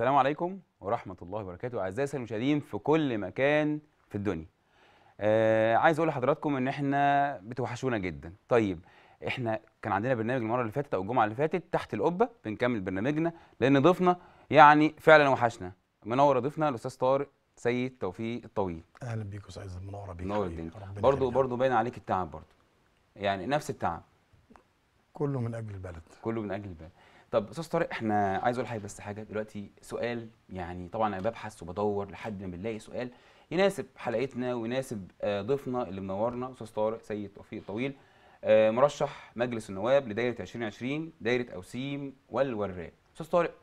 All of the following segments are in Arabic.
السلام عليكم ورحمة الله وبركاته أعزائي المشاهدين في كل مكان في الدنيا. آه عايز أقول لحضراتكم إن إحنا بتوحشونا جدا. طيب إحنا كان عندنا برنامج المرة اللي فاتت أو الجمعة اللي فاتت تحت القبة بنكمل برنامجنا لأن ضيفنا يعني فعلا وحشنا. منور ضيفنا الأستاذ طارق سيد توفيق الطويل. أهلا بيك أستاذ منورة بيك. منور الدنيا. برضه برضه باين عليك التعب برضه. يعني نفس التعب. كله من أجل البلد. كله من أجل البلد. طب استاذ طارق احنا عايز اقول حاجه بس حاجه دلوقتي سؤال يعني طبعا انا ببحث وبدور لحد ما بنلاقي سؤال يناسب حلقتنا ويناسب آه، ضيفنا اللي منورنا استاذ طارق سيد توفيق طويل آه، مرشح مجلس النواب لدايره 2020 دايره اوسيم والوراق استاذ طارق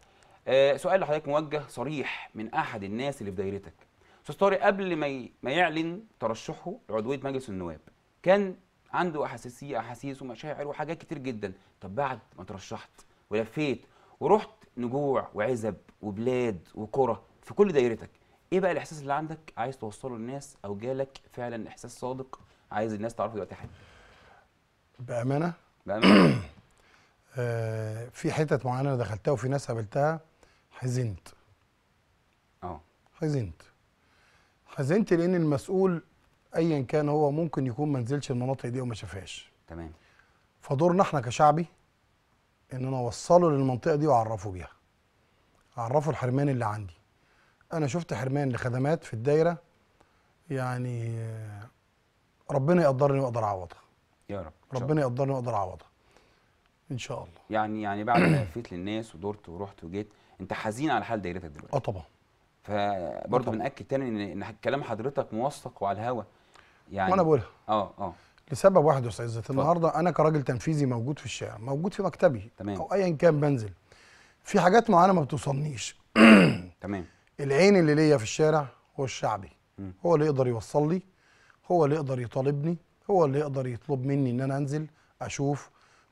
آه، سؤال لحضرتك موجه صريح من احد الناس اللي في دايرتك استاذ طارق قبل ما ما يعلن ترشحه لعضويه مجلس النواب كان عنده احاسيس احاسيس ومشاعر وحاجات كتير جدا طب بعد ما ترشحت ولفيت ورحت نجوع وعزب وبلاد وقرى في كل دايرتك ايه بقى الاحساس اللي عندك عايز توصله للناس او جالك فعلا احساس صادق عايز الناس تعرفه دلوقتي حاجه بامانه بامانه آه في حتت معينه انا دخلتها وفي ناس قابلتها حزنت اه حزنت حزنت لان المسؤول ايا كان هو ممكن يكون ما نزلش المناطق دي وما شافهاش تمام فدورنا احنا كشعبي ان انا اوصله للمنطقه دي واعرفه بيها اعرفه الحرمان اللي عندي انا شفت حرمان لخدمات في الدايره يعني ربنا يقدرني واقدر اعوضها يا رب ربنا يقدرني واقدر اعوضها ان شاء الله يعني يعني بعد ما لفيت للناس ودورت ورحت وجيت انت حزين على حال دايرتك دلوقتي اه طبعا فبرضه آه، بناكد تاني ان ان كلام حضرتك موثق وعلى الهوا يعني وانا بقولها اه اه لسبب واحد يا استاذ النهارده انا كراجل تنفيذي موجود في الشارع موجود في مكتبي تمام. او ايا كان بنزل في حاجات معينه ما بتوصلنيش تمام العين اللي ليا في الشارع هو الشعبي م. هو اللي يقدر يوصل لي هو اللي يقدر يطالبني هو اللي يقدر يطلب مني ان انا انزل اشوف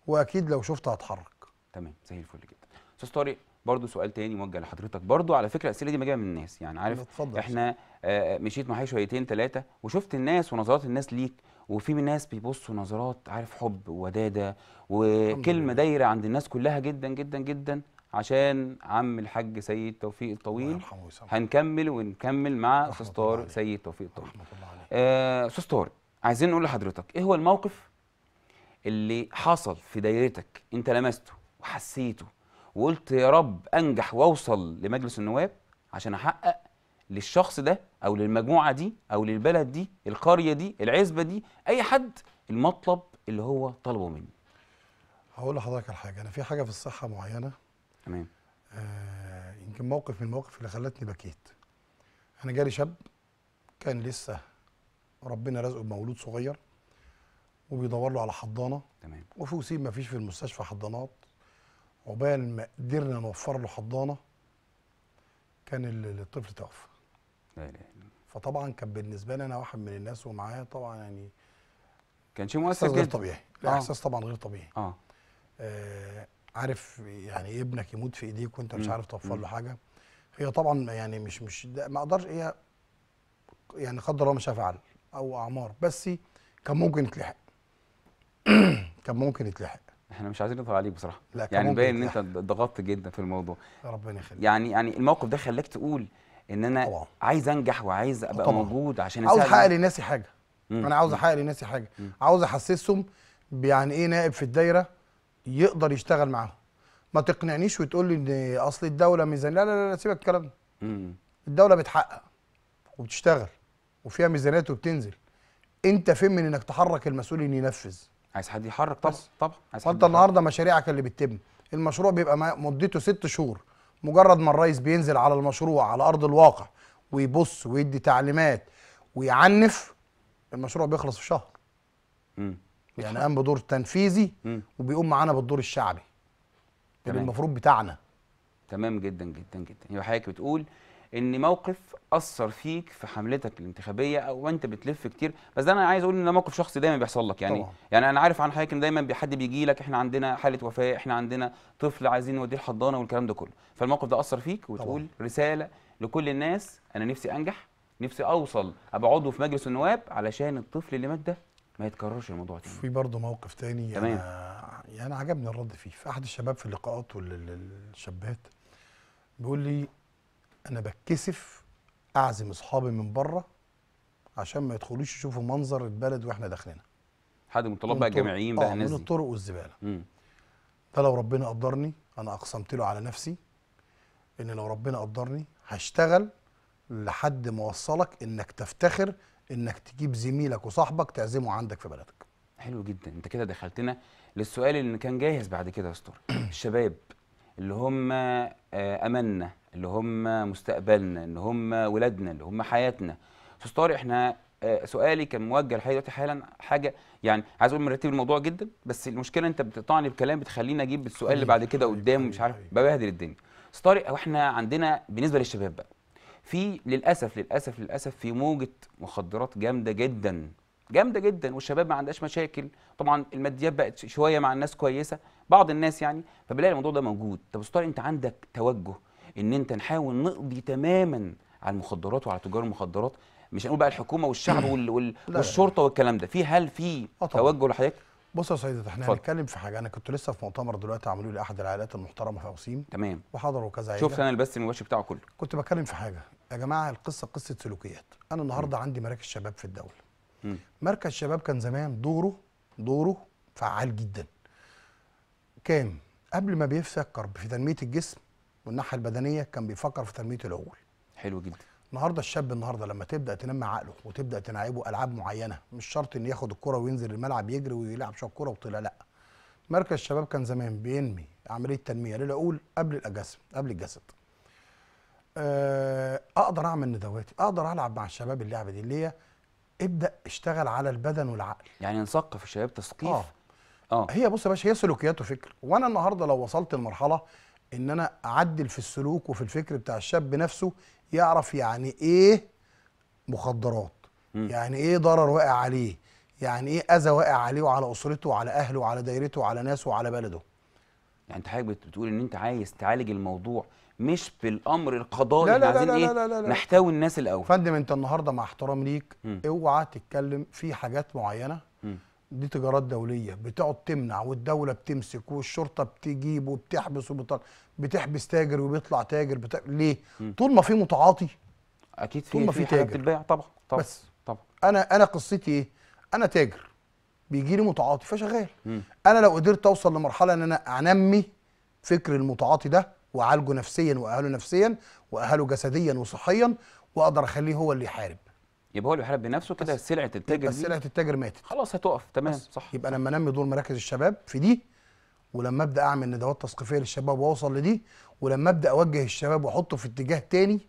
واكيد لو شفت هتحرك تمام زي الفل جدا استاذ طارق برضه سؤال تاني موجه لحضرتك برضه على فكره الاسئله دي ما جايه من الناس يعني عارف احنا آه، مشيت معايا شويتين ثلاثه وشفت الناس ونظرات الناس ليك وفي من ناس بيبصوا نظرات عارف حب ووداده وكلمه دايره عند الناس كلها جدا جدا جدا عشان عم الحاج سيد توفيق الطويل هنكمل ونكمل مع استاذ طارق سيد توفيق الطويل آه، استاذ طارق عايزين نقول لحضرتك ايه هو الموقف اللي حصل في دايرتك انت لمسته وحسيته وقلت يا رب انجح واوصل لمجلس النواب عشان احقق للشخص ده او للمجموعه دي او للبلد دي القريه دي العزبه دي اي حد المطلب اللي هو طلبه مني هقول لحضرتك على حاجه انا في حاجه في الصحه معينه تمام آه يمكن موقف من المواقف اللي خلتني بكيت انا جالي شاب كان لسه ربنا رزقه بمولود صغير وبيدور له على حضانه تمام وفي وسيم ما فيش في المستشفى حضانات عقبال ما قدرنا نوفر له حضانه كان الطفل توفى لا يعني. اله فطبعا كان بالنسبه لي انا واحد من الناس ومعايا طبعا يعني كان شيء مؤثر غير طبيعي آه. احساس طبعا غير طبيعي اه, آه عارف يعني ابنك يموت في ايديك وانت مش عارف توفر له حاجه هي طبعا يعني مش مش ما اقدرش هي يعني قدر الله مش فعل او اعمار بس كان ممكن يتلحق كان ممكن يتلحق احنا مش عايزين نطلع عليك بصراحه لا يعني باين ان انت ضغطت جدا في الموضوع ربنا يخليك يعني يعني الموقف ده خلاك تقول ان انا طبعا. عايز انجح وعايز ابقى طبعا. موجود عشان عاوز احقق لناسي حاجه مم. انا عاوز احقق لناسي حاجه مم. عاوز احسسهم يعني ايه نائب في الدايره يقدر يشتغل معاهم ما تقنعنيش وتقول لي ان اصل الدوله ميزانيه لا لا لا سيبك الكلام ده الدوله بتحقق وبتشتغل وفيها ميزانيات وبتنزل انت فين من انك تحرك المسؤول ان ينفذ عايز حد يحرك طبعا طبعا عايز حد النهارده مشاريعك اللي بتتم المشروع بيبقى مدته ست شهور مجرد ما الرئيس بينزل على المشروع على ارض الواقع ويبص ويدي تعليمات ويعنف المشروع بيخلص في شهر مم. يعني قام بدور تنفيذي مم. وبيقوم معانا بالدور الشعبي اللي يعني المفروض بتاعنا تمام جدا جدا جدا يبقى حضرتك بتقول ان موقف اثر فيك في حملتك الانتخابيه او وانت بتلف كتير بس ده انا عايز اقول ان ده موقف شخصي دايما بيحصل لك يعني طبعا. يعني انا عارف عن حضرتك ان دايما حد بيجي لك احنا عندنا حاله وفاه احنا عندنا طفل عايزين نوديه الحضانه والكلام ده كله فالموقف ده اثر فيك وتقول طبعا. رساله لكل الناس انا نفسي انجح نفسي اوصل ابقى عضو في مجلس النواب علشان الطفل اللي مات ده ما يتكررش الموضوع تاني في برضه موقف تاني تمام. انا يعني عجبني الرد فيه في احد الشباب في اللقاءات والشابات بيقول لي انا بتكسف اعزم اصحابي من بره عشان ما يدخلوش يشوفوا منظر البلد واحنا داخلينها حد من الطلاب بقى الجامعيين بقى آه، الناس من الطرق والزباله فلو ربنا قدرني انا اقسمت له على نفسي ان لو ربنا قدرني هشتغل لحد ما اوصلك انك تفتخر انك تجيب زميلك وصاحبك تعزمه عندك في بلدك حلو جدا انت كده دخلتنا للسؤال اللي كان جاهز بعد كده يا استاذ الشباب اللي هم آه، املنا اللي هم مستقبلنا اللي هم ولادنا اللي هم حياتنا استاذ طارق احنا آه، سؤالي كان موجه لحضرتك دلوقتي حالا حاجه يعني عايز اقول مرتب الموضوع جدا بس المشكله انت بتقطعني بكلام بتخليني اجيب السؤال اللي طيب، بعد كده طيب، قدام طيب، مش عارف ببهدل الدنيا استاذ طارق احنا عندنا بالنسبه للشباب بقى في للاسف للاسف للاسف في موجه مخدرات جامده جدا جامده جدا والشباب ما عندهاش مشاكل طبعا الماديات بقت شويه مع الناس كويسه بعض الناس يعني فبلاقي الموضوع ده موجود طب استاذ انت عندك توجه ان انت نحاول نقضي تماما على المخدرات وعلى تجار المخدرات مش هنقول بقى الحكومه والشعب وال... وال... والشرطه والكلام ده في هل في آه، توجه لحضرتك بص يا سيدي احنا هنتكلم في حاجه انا كنت لسه في مؤتمر دلوقتي عملوه لي احد العائلات المحترمه في اوسيم تمام وحضروا كذا عائله شفت انا البس المباشر بتاعه كله كنت بتكلم في حاجه يا جماعه القصه قصه سلوكيات انا النهارده عندي مراكز شباب في الدوله مركز شباب كان زمان دوره دوره فعال جدا كان قبل ما بيفكر في تنميه الجسم والناحيه البدنيه كان بيفكر في تنميه العقول حلو جدا النهارده الشاب النهارده لما تبدا تنمي عقله وتبدا تلعبه العاب معينه مش شرط ان ياخد الكره وينزل الملعب يجري ويلعب شويه كوره وطلع لا مركز الشباب كان زمان بينمي عمليه تنميه للعقول قبل الجسم قبل الجسد آه، اقدر اعمل ندواتي اقدر العب مع الشباب اللعبه دي اللي هي ابدا اشتغل على البدن والعقل يعني نثقف الشباب تثقيف آه. اه هي بص يا باشا هي سلوكيات وفكر وانا النهارده لو وصلت لمرحله ان انا اعدل في السلوك وفي الفكر بتاع الشاب نفسه يعرف يعني ايه مخدرات م. يعني ايه ضرر واقع عليه يعني ايه اذى واقع عليه وعلى اسرته وعلى اهله وعلى دايرته وعلى ناسه وعلى بلده يعني انت حضرتك بتقول ان انت عايز تعالج الموضوع مش بالامر القضائي لا لا عايزين لا لا ايه لا لا لا نحتوي الناس الاول فندم انت النهارده مع احترام ليك اوعى تتكلم في حاجات معينه دي تجارات دوليه بتقعد تمنع والدوله بتمسك والشرطه بتجيب وبتحبس وبتطلع بتحبس تاجر وبيطلع تاجر بتا... ليه؟ م. طول ما في متعاطي اكيد في طول ما في, تاجر بتتباع طبعا طبعا بس طبعا انا انا قصتي ايه؟ انا تاجر بيجي لي متعاطي فشغال م. انا لو قدرت اوصل لمرحله ان انا انمي فكر المتعاطي ده واعالجه نفسيا واهله نفسيا واهله جسديا وصحيا واقدر اخليه هو اللي يحارب يبقى هو اللي بيحارب بنفسه كده سلعه التاجر سلعه التاجر ماتت خلاص هتقف تمام صح يبقى لما انمي دور مراكز الشباب في دي ولما ابدا اعمل ندوات تثقيفيه للشباب واوصل لدي ولما ابدا اوجه الشباب واحطه في اتجاه تاني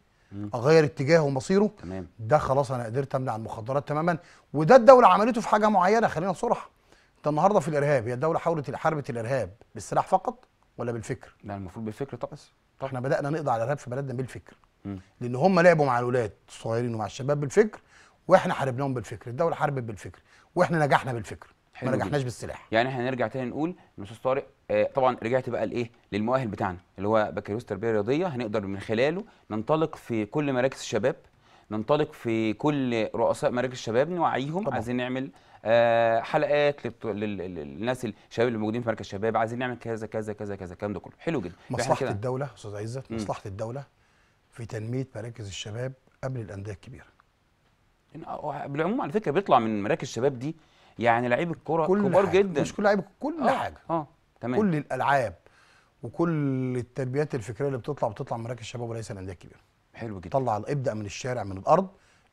اغير اتجاهه ومصيره تمام ده خلاص انا قدرت امنع المخدرات تماما وده الدوله عملته في حاجه معينه خلينا صراحه انت النهارده في الارهاب هي الدوله حاولت حاربت الارهاب بالسلاح فقط ولا بالفكر؟ لا المفروض بالفكر طبعا احنا بدانا نقضي على الارهاب في بلدنا بالفكر مم. لان هم لعبوا مع الاولاد الصغيرين ومع الشباب بالفكر واحنا حاربناهم بالفكر الدوله حاربت بالفكر واحنا نجحنا بالفكر ما نجحناش بالسلاح يعني احنا هنرجع تاني نقول ان استاذ طارق آه طبعا رجعت بقى لايه للمؤهل بتاعنا اللي هو بكالوريوس تربيه رياضيه هنقدر من خلاله ننطلق في كل مراكز الشباب ننطلق في كل رؤساء مراكز الشباب نوعيهم طبعا. عايزين نعمل آه حلقات للناس الشباب اللي موجودين في مركز الشباب عايزين نعمل كذا كذا كذا كذا الكلام ده كله حلو جدا مصلحه الدوله استاذ عزت مصلحه الدوله في تنميه مراكز الشباب قبل الانديه الكبيره آه، آه، بالعموم على فكره بيطلع من مراكز الشباب دي يعني لعيب الكوره كبار حاجة. جدا مش كل لعيب كل آه. حاجه اه تمام كل الالعاب وكل التربيات الفكريه اللي بتطلع بتطلع من مراكز الشباب وليس الانديه الكبيره حلو جدا طلع ابدا من الشارع من الارض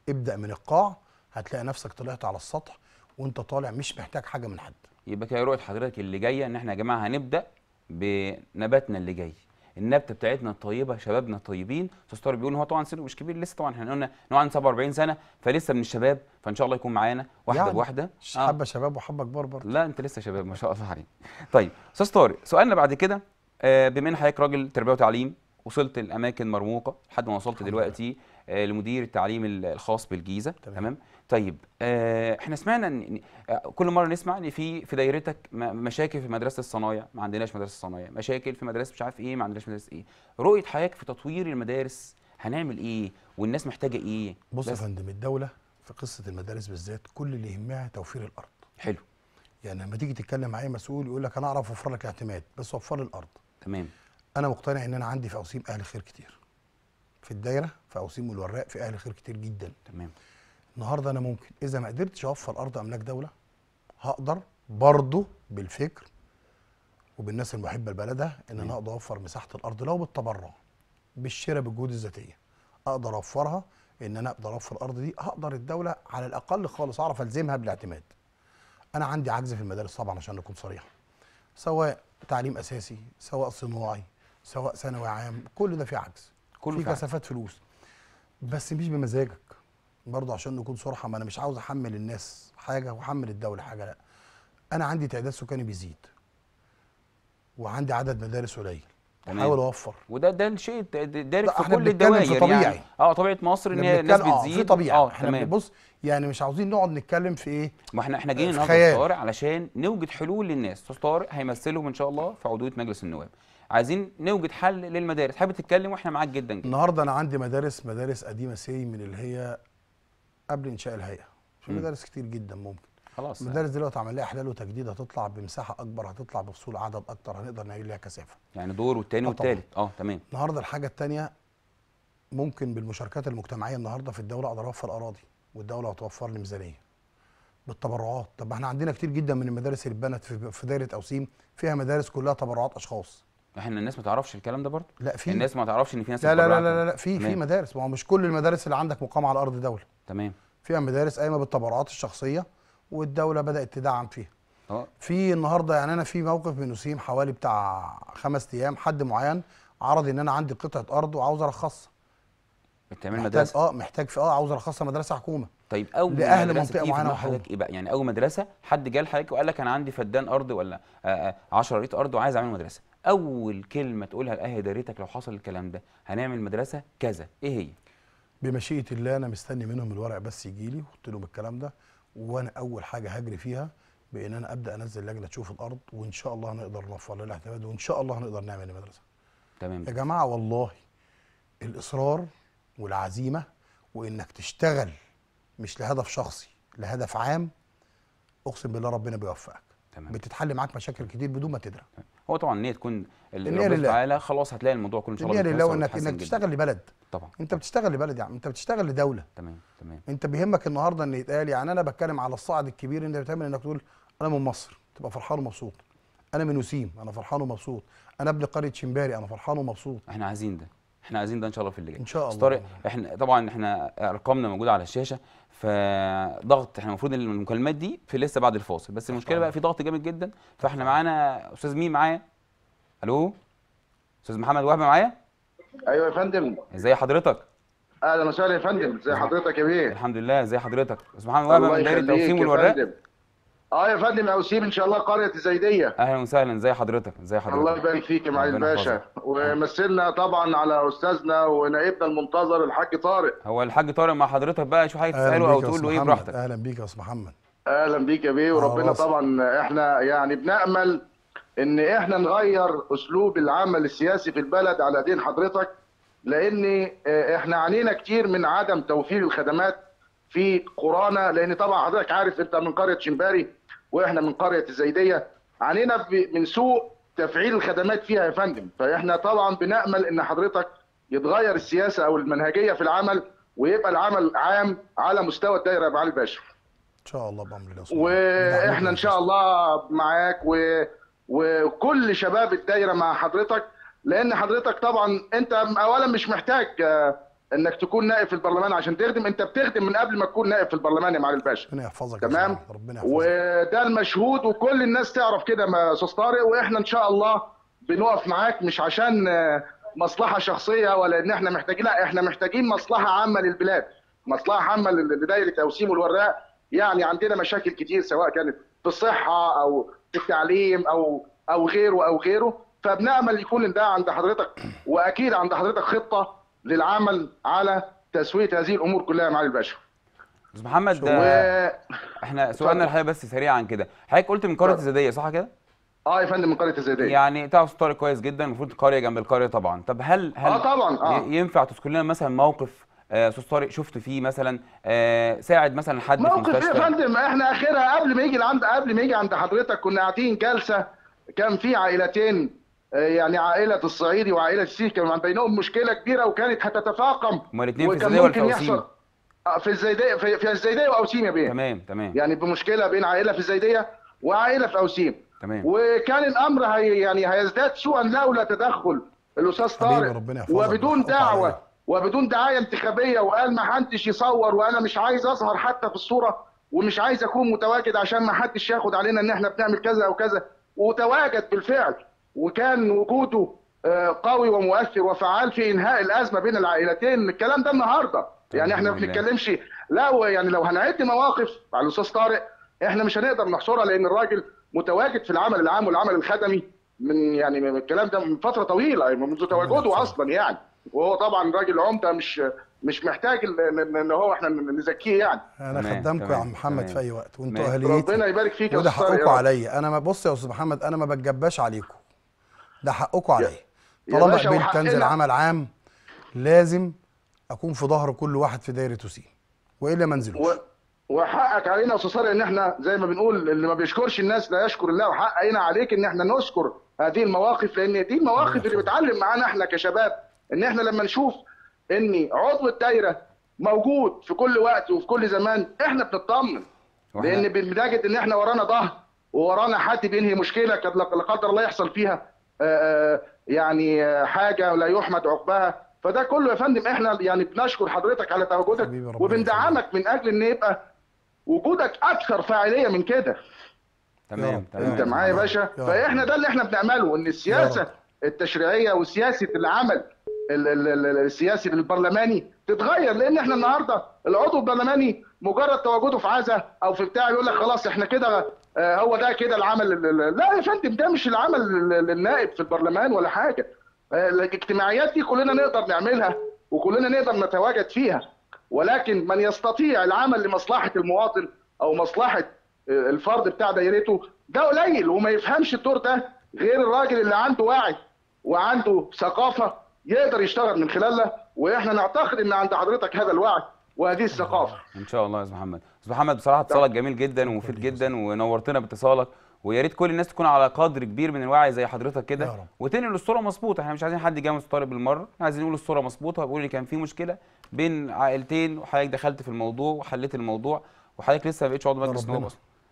ابدا من القاع هتلاقي نفسك طلعت على السطح وانت طالع مش محتاج حاجه من حد يبقى كده رؤيه حضرتك اللي جايه ان احنا يا جماعه هنبدا بنباتنا اللي جاي النبته بتاعتنا الطيبه شبابنا الطيبين استاذ طارق بيقول ان هو طبعا سنه مش كبير لسه طبعا احنا قلنا ان هو عنده 47 سنه فلسه من الشباب فان شاء الله يكون معانا واحده يعني بواحده آه. حبه شباب وحبه كبار برضه لا انت لسه شباب ما شاء الله عليك طيب استاذ طارق سؤالنا بعد كده آه بما ان حضرتك راجل تربيه وتعليم وصلت لاماكن مرموقه لحد ما وصلت دلوقتي آه لمدير التعليم الخاص بالجيزه تمام, تمام. طيب آه، احنا سمعنا ان آه، كل مره نسمع ان في في دايرتك مشاكل في مدرسه الصنايع ما عندناش مدرسه صنايع مشاكل في مدرسه مش عارف ايه ما عندناش مدرسه ايه رؤيه حضرتك في تطوير المدارس هنعمل ايه والناس محتاجه ايه بص يا فندم الدوله في قصه المدارس بالذات كل اللي يهمها توفير الارض حلو يعني لما تيجي تتكلم مع اي مسؤول يقول لك انا اعرف اوفر لك اعتماد بس وفر لي الارض تمام انا مقتنع ان انا عندي في اوسيم اهل خير كتير في الدايره في اوسيم والوراق في اهل خير كتير جدا تمام النهارده انا ممكن اذا ما قدرتش اوفر ارض املاك دوله هقدر برضه بالفكر وبالناس المحبه لبلدها ان انا اقدر اوفر مساحه الارض لو بالتبرع بالشراء بالجهود الذاتيه اقدر اوفرها ان انا اقدر اوفر الارض دي هقدر الدوله على الاقل خالص اعرف الزمها بالاعتماد انا عندي عجز في المدارس طبعا عشان نكون صريح سواء تعليم اساسي سواء صناعي سواء ثانوي عام كل ده في عجز كل في كثافات فلوس بس مش بمزاجك برضه عشان نكون صراحه ما انا مش عاوز احمل الناس حاجه واحمل الدوله حاجه لا انا عندي تعداد سكاني بيزيد وعندي عدد مدارس قليل بحاول اوفر وده ده الشيء دارك في كل الدوائر في طبيعي. يعني اه طبيعه مصر ان هي الناس بتزيد اه في طبيعي اه احنا بص يعني مش عاوزين نقعد نتكلم في ايه ما احنا احنا جايين النهارده طارق علشان نوجد حلول للناس استاذ طارق هيمثلهم ان شاء الله في عضويه مجلس النواب عايزين نوجد حل للمدارس حابب تتكلم واحنا معاك جدا النهارده انا عندي مدارس مدارس قديمه سي من اللي هي قبل انشاء الهيئه في مدارس كتير جدا ممكن خلاص المدارس دلوقتي عمل لها احلال وتجديد هتطلع بمساحه اكبر هتطلع بفصول عدد اكتر هنقدر نعمل لها كثافه يعني دور والتاني آه، والتالت اه تمام النهارده الحاجه الثانيه ممكن بالمشاركات المجتمعيه النهارده في الدوله اقدر اوفر اراضي والدوله هتوفر لي ميزانيه بالتبرعات طب احنا عندنا كتير جدا من المدارس اللي اتبنت في دايره اوسيم فيها مدارس كلها تبرعات اشخاص احنا الناس ما تعرفش الكلام ده برضه لا في الناس ما تعرفش ان في ناس لا لا لا لا, لا في في مدارس ما هو مش كل المدارس اللي عندك مقامه على ارض دوله تمام فيها مدارس قايمه بالتبرعات الشخصيه والدوله بدات تدعم فيها اه في النهارده يعني انا في موقف بنسيم حوالي بتاع خمس ايام حد معين عرض ان انا عندي قطعه ارض وعاوز ارخصها بتعمل مدرسه اه محتاج في اه عاوز ارخصها مدرسه حكومه طيب اول لاهل منطقه معينه حضرتك ايه بقى يعني اول مدرسه حد جه لحضرتك وقال لك انا عندي فدان ارض ولا 10 آه، آه، ريت ارض وعايز اعمل مدرسه اول كلمه تقولها لاهل دايرتك لو حصل الكلام ده هنعمل مدرسه كذا ايه هي بمشيئه الله انا مستني منهم الورق بس يجي لي وقلت لهم الكلام ده وانا اول حاجه هجري فيها بان انا ابدا انزل لجنه تشوف الارض وان شاء الله هنقدر نوفر لها الاعتماد وان شاء الله هنقدر نعمل المدرسه تمام يا جماعه والله الاصرار والعزيمه وانك تشتغل مش لهدف شخصي لهدف عام اقسم بالله ربنا بيوفقك تمام بتتحل معاك مشاكل كتير بدون ما تدرك هو طبعا النيه تكون اللي تعالى خلاص هتلاقي الموضوع كله ان شاء الله النيه لله انك انك تشتغل لبلد طبعا انت بتشتغل لبلد يعني انت بتشتغل لدوله تمام تمام انت بيهمك النهارده ان يتقال يعني انا بتكلم على الصعد الكبير انت بتعمل انك تقول انا من مصر تبقى فرحان ومبسوط انا من وسيم انا فرحان ومبسوط انا ابن قريه شمباري انا فرحان ومبسوط احنا عايزين ده احنا عايزين ده ان شاء الله في اللي جاي ان شاء الله احنا طبعا احنا ارقامنا موجوده على الشاشه فضغط احنا المفروض المكالمات دي في لسه بعد الفاصل بس المشكله بقى في ضغط جامد جدا فاحنا معانا استاذ مين معايا الو استاذ محمد وهبه معايا ايوه يا فندم ازي حضرتك اهلا وسهلا يا فندم ازي حضرتك يا بيه الحمد لله ازي حضرتك استاذ محمد وهبه من دايره التوسيم والوراق اه يا فندم اوسيب ان شاء الله قريه الزيديه اهلا وسهلا ازي حضرتك ازي حضرتك الله يبارك فيك يا معالي الباشا ومثلنا طبعا على استاذنا ونائبنا المنتظر الحاج طارق هو الحاج طارق مع حضرتك بقى شو حاجه تساله او تقول له ايه براحتك اهلا بيك يا استاذ محمد اهلا بيك يا بيه آه، وربنا آه طبعا احنا يعني بنامل ان احنا نغير اسلوب العمل السياسي في البلد على دين حضرتك لان آه، احنا عانينا كتير من عدم توفير الخدمات في قرانا لان طبعا حضرتك عارف انت من قريه شمباري واحنا من قريه الزيديه علينا من سوء تفعيل الخدمات فيها يا فندم فاحنا طبعا بنامل ان حضرتك يتغير السياسه او المنهجيه في العمل ويبقى العمل عام على مستوى الدايره يا الباشا ان شاء الله بامر الله واحنا ان شاء الله معاك و... وكل شباب الدايره مع حضرتك لان حضرتك طبعا انت اولا مش محتاج انك تكون نائب في البرلمان عشان تخدم انت بتخدم من قبل ما تكون نائب في البرلمان يا معالي الباشا ربنا يحفظك تمام ربنا يحفظك وده المشهود وكل الناس تعرف كده يا استاذ طارق واحنا ان شاء الله بنقف معاك مش عشان آه، مصلحه شخصيه ولا ان احنا محتاجين لا احنا محتاجين مصلحه عامه للبلاد مصلحه عامه لدايره توسيم والوراق يعني عندنا مشاكل كتير سواء كانت في الصحه او في التعليم او او غيره او غيره فبنامل يكون ده عند حضرتك واكيد عند حضرتك خطه للعمل على تسويه هذه الامور كلها يا معالي الباشا استاذ محمد و... احنا سؤالنا الحقيقه بس سريعا كده حضرتك قلت من قريه الزيديه صح كده اه يا فندم من قريه الزيديه يعني تعرف طارق كويس جدا المفروض القريه جنب القريه طبعا طب هل هل اه طبعا آه. ينفع تذكر لنا مثلا موقف آه، استاذ طارق شفت فيه مثلا آه، ساعد مثلا حد في موقف إيه موقف يا فندم احنا اخرها قبل ما يجي عند قبل ما يجي عند حضرتك كنا قاعدين جلسه كان في عائلتين آه، يعني عائله الصعيدي وعائله السيسي كان بينهم مشكله كبيره وكانت هتتفاقم هما الاثنين في الزيديه والفوسيم آه، في الزيديه في, في الزيديه واوسيم يا بيه تمام تمام يعني بمشكله بين عائله في الزيديه وعائله في اوسيم تمام وكان الامر هي يعني هيزداد سوءا لولا تدخل الاستاذ طارق وبدون دعوه وبدون دعايه انتخابيه وقال ما حدش يصور وانا مش عايز اظهر حتى في الصوره ومش عايز اكون متواجد عشان ما حدش ياخد علينا ان احنا بنعمل كذا او كذا وتواجد بالفعل وكان وجوده آه، قوي ومؤثر وفعال في انهاء الازمه بين العائلتين الكلام ده النهارده يعني احنا ما بنتكلمش لا يعني لو هنعد مواقف مع الاستاذ طارق احنا مش هنقدر نحصرها لان الراجل متواجد في العمل العام والعمل الخدمي من يعني من الكلام ده من فتره طويله يعني منذ تواجده اصلا يعني وهو طبعا راجل عمده مش مش محتاج ان هو احنا نزكيه يعني انا خدامكم يا عم محمد في اي وقت وانتوا اهليتي ربنا يبارك فيك يا استاذ وده حقكم عليا انا ما بص يا استاذ محمد انا ما بتجباش عليكم ده حقكم عليا طالما قبلت تنزل عمل عام لازم اكون في ظهر كل واحد في دايره وسيم والا ما انزلوش و... وحقك علينا يا استاذ ان احنا زي ما بنقول اللي ما بيشكرش الناس لا يشكر الله وحق علينا عليك ان احنا نشكر هذه المواقف لان دي المواقف اللي بتعلم معانا احنا كشباب ان احنا لما نشوف ان عضو الدايره موجود في كل وقت وفي كل زمان احنا بنطمن لان بنجد ان احنا ورانا ظهر وورانا حد بينهي مشكله قد لا قدر الله يحصل فيها آه، آه، يعني آه، حاجه لا يحمد عقباها فده كله يا فندم احنا يعني بنشكر حضرتك على تواجدك وبندعمك من اجل ان يبقى وجودك اكثر فاعليه من كده تمام تمام انت معايا يا باشا فاحنا ده اللي احنا بنعمله ان السياسه التشريعيه وسياسه العمل السياسي البرلماني تتغير لان احنا النهارده العضو البرلماني مجرد تواجده في عزا او في بتاع يقول لك خلاص احنا كده آه، هو ده كده العمل لا يا فندم ده مش العمل للنائب في البرلمان ولا حاجه آه، الاجتماعيات دي كلنا نقدر نعملها وكلنا نقدر نتواجد فيها ولكن من يستطيع العمل لمصلحه المواطن او مصلحه آه، الفرد بتاع دايرته ده قليل وما يفهمش الدور ده غير الراجل اللي عنده وعي وعنده ثقافه يقدر يشتغل من خلالها واحنا نعتقد ان عند حضرتك هذا الوعي وهذه الثقافه ان شاء الله يا استاذ محمد استاذ محمد بصراحه اتصالك جميل جدا ومفيد جدا ونورتنا باتصالك ويا ريت كل الناس تكون على قدر كبير من الوعي زي حضرتك كده وتنقل الصوره مظبوطه احنا مش عايزين حد جامد طالب بالمره عايزين نقول الصوره مظبوطه ونقول ان كان في مشكله بين عائلتين وحضرتك دخلت في الموضوع وحليت الموضوع وحضرتك لسه ما بقتش عضو مجلس نواب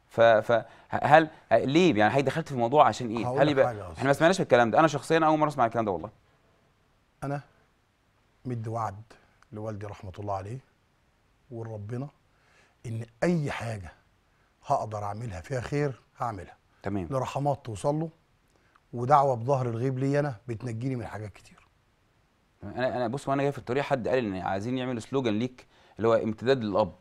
ف فهل ليه يعني هي دخلت في الموضوع عشان ايه هل يبقى احنا ما سمعناش الكلام ده انا شخصيا اول مره اسمع الكلام ده والله انا مدي وعد لوالدي رحمه الله عليه ولربنا ان اي حاجه هقدر اعملها فيها خير هعملها تمام لرحمات توصل له ودعوه بظهر الغيب لي انا بتنجيني من حاجات كتير انا انا بص وانا جاي في الطريق حد قال ان عايزين يعملوا سلوجان ليك اللي هو امتداد للاب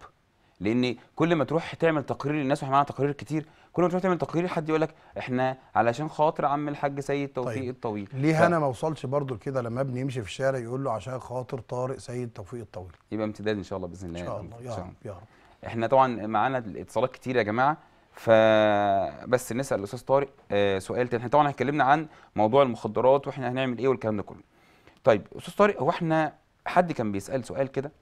لان كل ما تروح تعمل تقرير للناس واحنا معانا تقارير كتير كل ما تروح تعمل تقرير حد يقول لك احنا علشان خاطر عم الحاج سيد توفيق طيب. الطويل ليه ف... انا ما وصلش برضو لكده لما ابني يمشي في الشارع يقول له عشان خاطر طارق سيد توفيق الطويل يبقى امتداد ان شاء الله باذن الله ان شاء الله يا رب يا رب احنا طبعا معانا اتصالات كتير يا جماعه فبس نسال الاستاذ طارق آه، سؤال تاني احنا طبعا اتكلمنا عن موضوع المخدرات واحنا هنعمل ايه والكلام ده كله طيب استاذ طارق هو احنا حد كان بيسال سؤال كده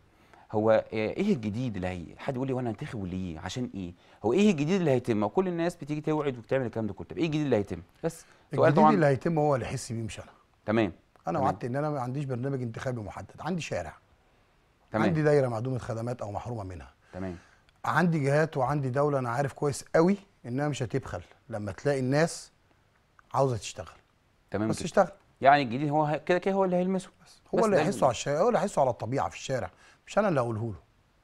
هو آه، ايه الجديد اللي هي حد يقول لي وانا هنتخب ليه عشان ايه هو ايه الجديد اللي هيتم كل الناس بتيجي توعد وبتعمل الكلام ده كله طب ايه الجديد اللي هيتم بس الجديد طبعا اللي هيتم هو اللي يحس بيه مش انا تمام انا وعدت ان انا ما عنديش برنامج انتخابي محدد عندي شارع تمام عندي دايره معدومه خدمات او محرومه منها تمام عندي جهات وعندي دوله انا عارف كويس قوي انها مش هتبخل لما تلاقي الناس عاوزه تشتغل تمام بس تشتغل يعني الجديد هو كده كده هو اللي هيلمسه بس هو بس اللي هيحسه على الشارع هو اللي هيحسه على الطبيعه في الشارع مش انا اللي هقوله له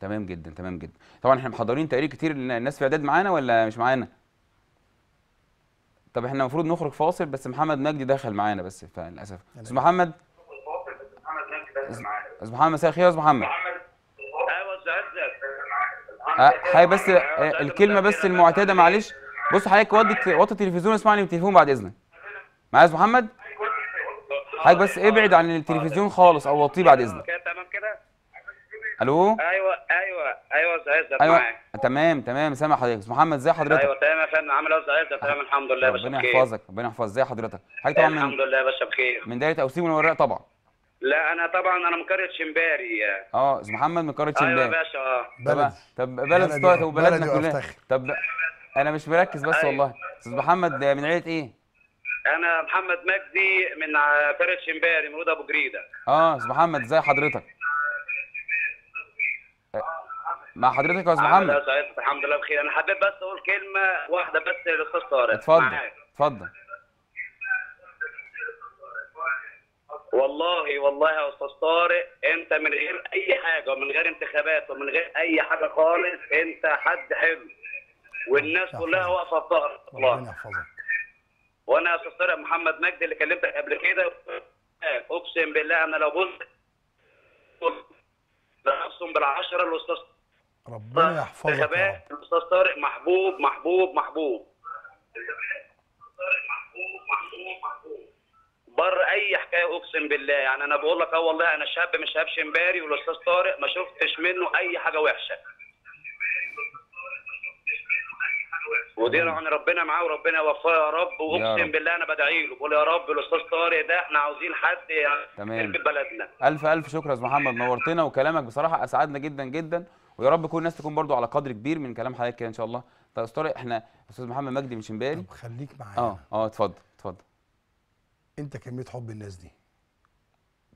تمام جدا تمام جدا طبعا احنا محضرين تقرير كتير الناس في اعداد معانا ولا مش معانا طب احنا المفروض نخرج فاصل بس محمد مجدي دخل معانا بس فللاسف يعني استاذ محمد استاذ محمد مساء الخير يا استاذ محمد حضرتك آه، بس آه، الكلمه بس المعتاده معلش بص حضرتك وطي وطي التلفزيون اسمعني من التليفون بعد اذنك معايا يا محمد حضرتك بس ابعد عن التلفزيون خالص او وطيه بعد اذنك كده تمام كده الو ايوه ايوه ايوه استاذ ايوه معاك تمام تمام سامع حضرتك محمد ازي حضرتك ايوه تمام يا فندم عامل ايه استاذ تمام الحمد لله يا باشا ربنا يحفظك ربنا يحفظك ازي حضرتك حضرتك طبعا الحمد لله يا باشا بخير من دايره اوسيم والوراق طبعا لا انا طبعا انا من قريه شمباري اه محمد من قريه شمباري ايوه يا باشا اه بلد طب بلد ستارت وبلدنا كلها طب انا مش مركز بس أيوة. والله استاذ محمد من عيله ايه انا محمد مجدي من قريه شمباري مولود ابو جريده اه استاذ محمد ازي حضرتك مع حضرتك يا استاذ محمد الحمد لله بخير انا حبيت بس اقول كلمه واحده بس للاستاذ طارق اتفضل اتفضل والله والله يا استاذ طارق انت من غير اي حاجه ومن غير انتخابات ومن غير اي حاجه خالص انت حد حلو والناس كلها واقفه في ظهرك ربنا يحفظك وانا يا استاذ طارق محمد مجدي اللي كلمتك قبل كده اقسم بالله انا لو بص اقسم بالعشره الاستاذ ربنا يحفظك الاستاذ طارق محبوب محبوب محبوب محبوب محبوب بره اي حكايه اقسم بالله يعني انا بقول لك اه والله انا شاب ما شافش شمباري والاستاذ طارق ما شفتش منه اي حاجه وحشه ودي عن ربنا معاه وربنا يوفقه يا رب واقسم بالله انا بدعي له بقول يا رب الاستاذ طارق ده احنا عاوزين حد تمام بلدنا الف الف شكر يا استاذ محمد نورتنا وكلامك بصراحه اسعدنا جدا جدا ويا رب كل الناس تكون برضو على قدر كبير من كلام حضرتك كده ان شاء الله طيب استاذ طارق احنا استاذ محمد مجدي من شمباري خليك معايا اه اه اتفضل انت كميه حب الناس دي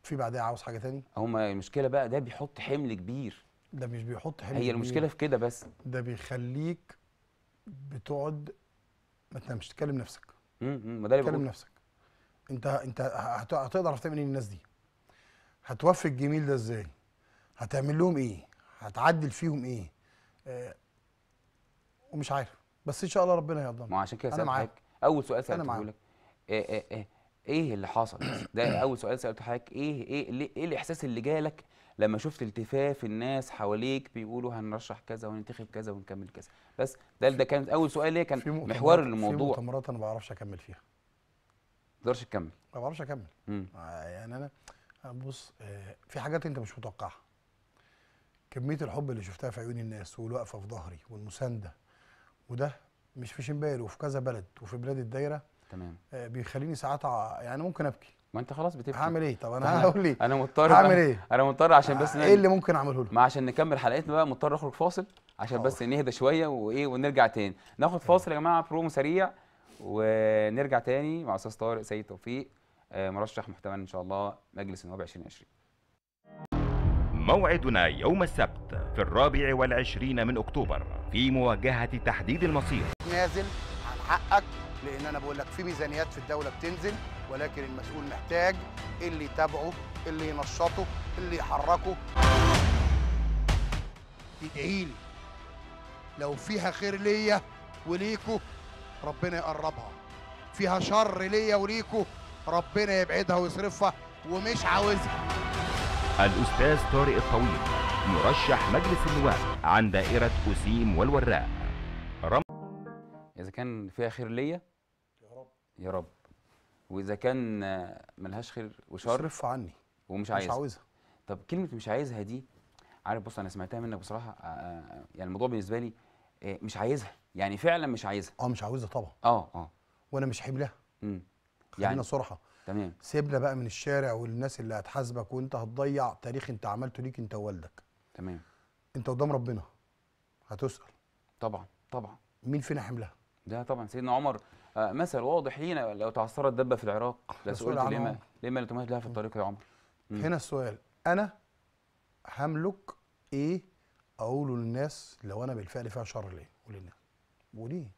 في بعدها عاوز حاجه تاني هما المشكله بقى ده بيحط حمل كبير ده مش بيحط حمل هي المشكله كبير. في كده بس ده بيخليك بتقعد ما تنامش تكلم نفسك امم ما ده اللي تكلم نفسك انت انت هتقدر تعمل ايه للناس دي هتوفي الجميل ده ازاي هتعمل لهم ايه هتعدل فيهم ايه آه ومش عارف بس ان شاء الله ربنا يرضى ما عشان كده سالتك اول سؤال سالته لك إيه إيه إيه ايه اللي حصل ده اول سؤال سالته حضرتك ايه ايه ايه الاحساس اللي جالك لما شفت التفاف الناس حواليك بيقولوا هنرشح كذا وننتخب كذا ونكمل كذا بس ده ده كان اول سؤال ليا كان محور الموضوع في مؤتمرات انا ما بعرفش اكمل فيها ما تقدرش تكمل ما بعرفش اكمل مم. آه، يعني انا آه، بص آه، في حاجات انت مش متوقعها كميه الحب اللي شفتها في عيون الناس والوقفه في ظهري والمسانده وده مش في شمبال وفي كذا بلد وفي بلاد الدايره تمام آه، بيخليني ساعات يعني ممكن ابكي ما انت خلاص بتبكي هعمل ايه طب انا هقول ايه انا مضطر هعمل ايه انا مضطر عشان بس آه، ايه اللي ممكن اعمله له ما عشان نكمل حلقتنا بقى مضطر اخرج فاصل عشان بس نهدى شويه وايه ونرجع تاني ناخد فاصل يا جماعه برومو سريع ونرجع تاني مع استاذ طارق سيد توفيق آه، مرشح محتمل ان شاء الله مجلس النواب 2020 موعدنا يوم السبت في الرابع والعشرين من اكتوبر في مواجهه تحديد المصير نازل عن حقك لان انا بقول لك في ميزانيات في الدوله بتنزل ولكن المسؤول محتاج اللي يتابعه اللي ينشطه اللي يحركه يدعي لي لو فيها خير ليا وليكو ربنا يقربها فيها شر ليا وليكو ربنا يبعدها ويصرفها ومش عاوزها الأستاذ طارق الطويل مرشح مجلس النواب عن دائرة اسيم والوراق إذا كان فيها خير ليا يا رب واذا كان ملهاش خير وشر صرف عني ومش عايزها مش عاوزها طب كلمه مش عايزها دي عارف بص انا سمعتها منك بصراحه آه، آه، يعني الموضوع بالنسبه لي آه، مش عايزها يعني فعلا مش عايزها اه مش عاوزها طبعا اه اه وانا مش حملها امم يعني صرحه تمام سيبنا بقى من الشارع والناس اللي هتحاسبك وانت هتضيع تاريخ انت عملته ليك انت ووالدك تمام انت قدام ربنا هتسال طبعا طبعا مين فينا حملها ده طبعا سيدنا عمر مثل واضح لينا لو تعثرت دبه في العراق لسئلت لما لما لا تمهد لها في الطريق يا عمر هنا السؤال انا هملك ايه اقوله للناس لو انا بالفعل فيها شر ليا وللناس وليه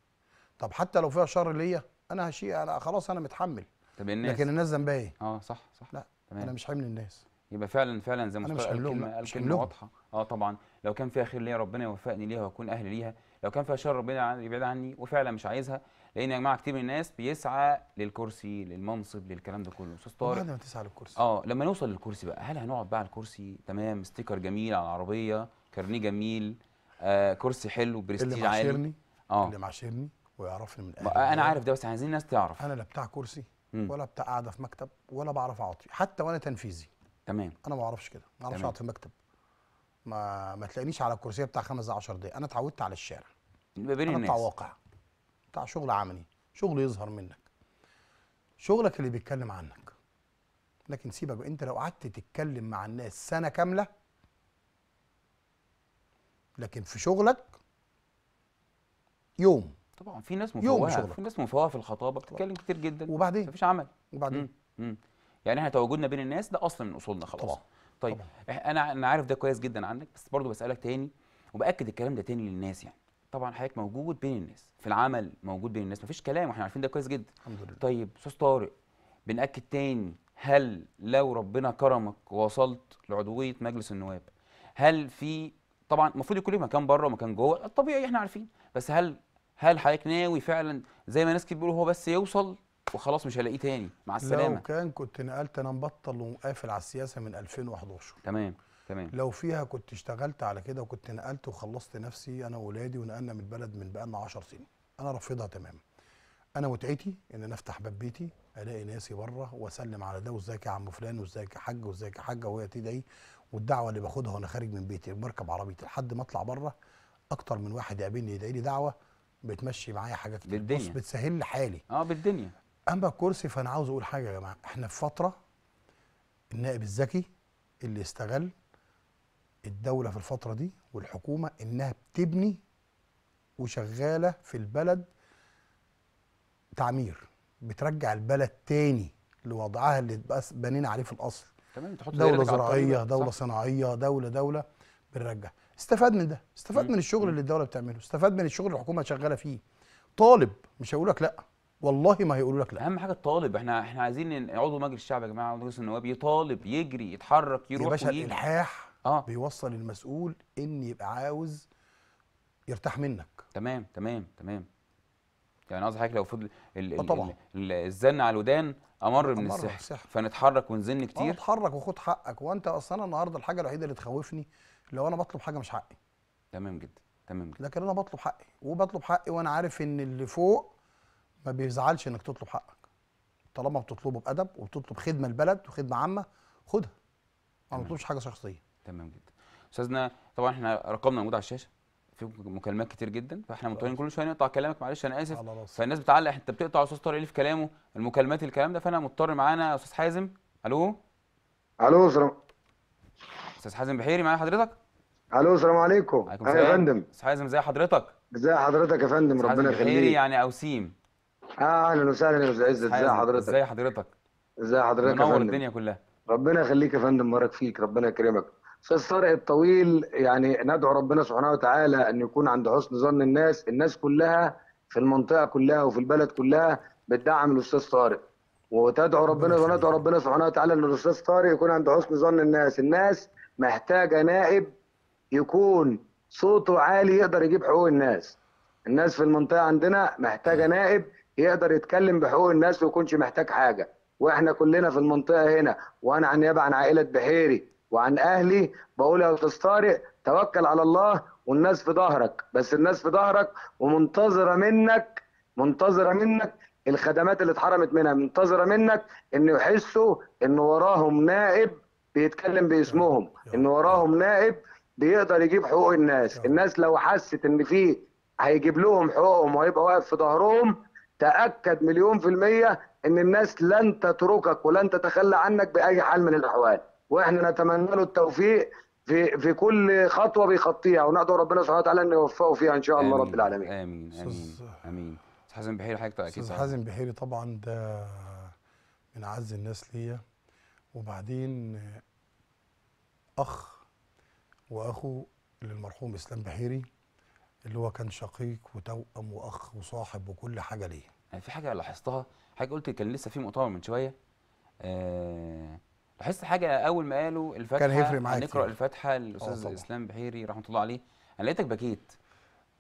طب حتى لو فيها شر ليا انا هشيء انا خلاص انا متحمل طب الناس لكن الناس ذنبها ايه اه صح صح لا تمام. انا مش حمل الناس يبقى فعلا فعلا زي ما قال الكلمه الكلمه واضحه اه طبعا لو كان فيها خير ليا ربنا يوفقني ليها واكون اهل ليها لو كان فيها شر ربنا يبعد عني وفعلا مش عايزها لان يا جماعه كتير من الناس بيسعى للكرسي للمنصب للكلام ده كله استاذ طارق ما تسعى للكرسي اه لما نوصل للكرسي بقى هل هنقعد بقى على الكرسي تمام ستيكر جميل على العربيه كارنيه جميل آه كرسي حلو برستيج عالي اللي معاشرني اه اللي معاشرني ويعرفني من اهلي انا عارف ده بس عايزين الناس تعرف انا لا بتاع كرسي مم. ولا بتاع قاعده في مكتب ولا بعرف اعطي حتى وانا تنفيذي تمام انا ما بعرفش كده ما اعرفش اقعد في مكتب ما ما تلاقينيش على الكرسي بتاع 5 10 دقايق انا اتعودت على الشارع ما بين الناس بتاع واقع بتاع شغل عملي شغل يظهر منك شغلك اللي بيتكلم عنك لكن سيبك بقى انت لو قعدت تتكلم مع الناس سنه كامله لكن في شغلك يوم طبعا في ناس مفوهه في ناس مفوهه في الخطابه بتتكلم كتير جدا وبعدين مفيش عمل وبعدين مم. مم. يعني احنا تواجدنا بين الناس ده اصلا من اصولنا خلاص طبعا. طيب طبعا. انا انا عارف ده كويس جدا عنك بس برضه بسالك تاني وباكد الكلام ده تاني للناس يعني طبعا حضرتك موجود بين الناس في العمل موجود بين الناس مفيش كلام واحنا عارفين ده كويس جدا الحمد لله طيب استاذ طارق بنأكد تاني هل لو ربنا كرمك ووصلت لعضويه مجلس النواب هل في طبعا المفروض يكون ليه مكان بره ومكان جوه الطبيعي احنا عارفين بس هل هل حضرتك ناوي فعلا زي ما ناس كتير بيقولوا هو بس يوصل وخلاص مش هلاقيه تاني مع السلامه لو كان كنت نقلت انا مبطل ومقافل على السياسه من 2011 تمام تمام لو فيها كنت اشتغلت على كده وكنت نقلت وخلصت نفسي انا واولادي ونقلنا من البلد من بقالنا 10 سنين انا رافضها تماما انا متعتي ان انا افتح باب بيتي الاقي ناسي بره واسلم على ده وازيك يا عم فلان وازيك يا حاج وازيك يا حاجه وهي تدعي والدعوه اللي باخدها وانا خارج من بيتي بركب عربيتي لحد ما اطلع بره اكتر من واحد يقابلني يدعي لي دعوه بتمشي معايا حاجات كتير بالدنيا بتسهل لي حالي اه بالدنيا اما الكرسي فانا عاوز اقول حاجه يا جماعه احنا في فتره النائب الذكي اللي استغل الدولة في الفترة دي والحكومة إنها بتبني وشغالة في البلد تعمير بترجع البلد تاني لوضعها اللي بنينا عليه في الأصل تمام تحط دولة زراعية دولة صناعية دولة دولة بنرجع استفاد من ده استفاد مم. من الشغل اللي الدولة بتعمله استفاد من الشغل الحكومة شغالة فيه طالب مش هيقول لك لا والله ما هيقولوا لك لا اهم حاجه الطالب احنا احنا عايزين عضو مجلس الشعب يا جماعه عضو مجلس النواب يطالب يجري يتحرك يروح يا باشا الحاح الالحاح اه بيوصل المسؤول ان يبقى عاوز يرتاح منك تمام تمام تمام يعني قصدي حضرتك لو فضل ال آه، طبعا ال الزن على الودان امر من السحر, السحر. فنتحرك ونزن آه، كتير اتحرك وخد حقك وانت اصلا النهارده الحاجه الوحيده اللي تخوفني لو انا بطلب حاجه مش حقي تمام جدا تمام جدا لكن انا بطلب حقي وبطلب حقي وانا عارف ان اللي فوق ما بيزعلش انك تطلب حقك طالما بتطلبه بادب وبتطلب خدمه للبلد وخدمه عامه خدها ما بطلبش حاجه شخصيه تمام جدا استاذنا طبعا احنا رقمنا موجود على الشاشه في مكالمات كتير جدا فاحنا مضطرين كل شويه نقطع كلامك معلش انا اسف فالناس بتعلق انت بتقطع استاذ طارق إيه في كلامه المكالمات الكلام ده فانا مضطر معانا استاذ حازم الو الو السلام استاذ حازم بحيري معايا حضرتك الو السلام عليكم عليكم أيوة يا فندم استاذ حازم ازي حضرتك ازي حضرتك يا فندم ربنا يخليك بحيري يعني اوسيم اه اهلا وسهلا يا استاذ عز ازي حضرتك ازي حضرتك ازي حضرتك منور الدنيا كلها ربنا يخليك يا فندم بارك فيك ربنا يكرمك استاذ طارق الطويل يعني ندعو ربنا سبحانه وتعالى ان يكون عند حسن ظن الناس الناس كلها في المنطقه كلها وفي البلد كلها بتدعم الاستاذ طارق وتدعو ربنا وندعو ربنا سبحانه وتعالى ان الاستاذ طارق يكون عند حسن ظن الناس الناس محتاجه نائب يكون صوته عالي يقدر يجيب حقوق الناس الناس في المنطقه عندنا محتاجه نائب يقدر يتكلم بحقوق الناس ويكونش محتاج حاجه واحنا كلنا في المنطقه هنا وانا عن نيابه عن عائله بحيري وعن اهلي بقول يا استاذ طارق توكل على الله والناس في ظهرك بس الناس في ظهرك ومنتظره منك منتظره منك الخدمات اللي اتحرمت منها منتظره منك ان يحسوا ان وراهم نائب بيتكلم باسمهم ان وراهم نائب بيقدر يجيب حقوق الناس الناس لو حست ان في هيجيب لهم حقوقهم وهيبقى واقف في ظهرهم تاكد مليون في الميه ان الناس لن تتركك ولن تتخلى عنك باي حال من الاحوال واحنا نتمنى له التوفيق في في كل خطوه بيخطيها وندعو ربنا سبحانه وتعالى ان يوفقه فيها ان شاء الله رب العالمين امين امين امين استاذ حازم بحيري حضرتك اكيد استاذ حازم بحيري طبعا ده من اعز الناس ليا وبعدين اخ واخو للمرحوم اسلام بحيري اللي هو كان شقيق وتوأم واخ وصاحب وكل حاجه ليه يعني في حاجه لاحظتها حاجه قلت كان لسه في مؤتمر من شويه آه احس حاجه اول ما قالوا الفاتحه كان هيفرق معاك نقرا يعني. الفاتحه للاستاذ اه، اسلام بحيري رحمه الله عليه انا لقيتك بكيت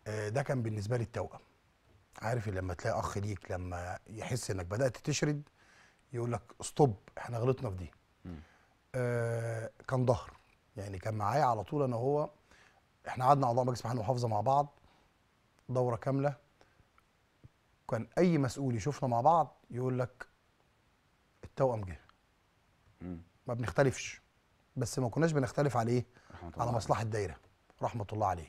آه، ده كان بالنسبه لي التوأم عارف لما تلاقي اخ ليك لما يحس انك بدات تشرد يقول لك ستوب احنا غلطنا في دي آه كان ظهر يعني كان معايا على طول انا وهو احنا قعدنا اعضاء مجلس محل المحافظه مع بعض دوره كامله كان اي مسؤول يشوفنا مع بعض يقول لك التوأم جه ما بنختلفش بس ما كناش بنختلف على ايه على مصلحه الدايره رحمه الله عليه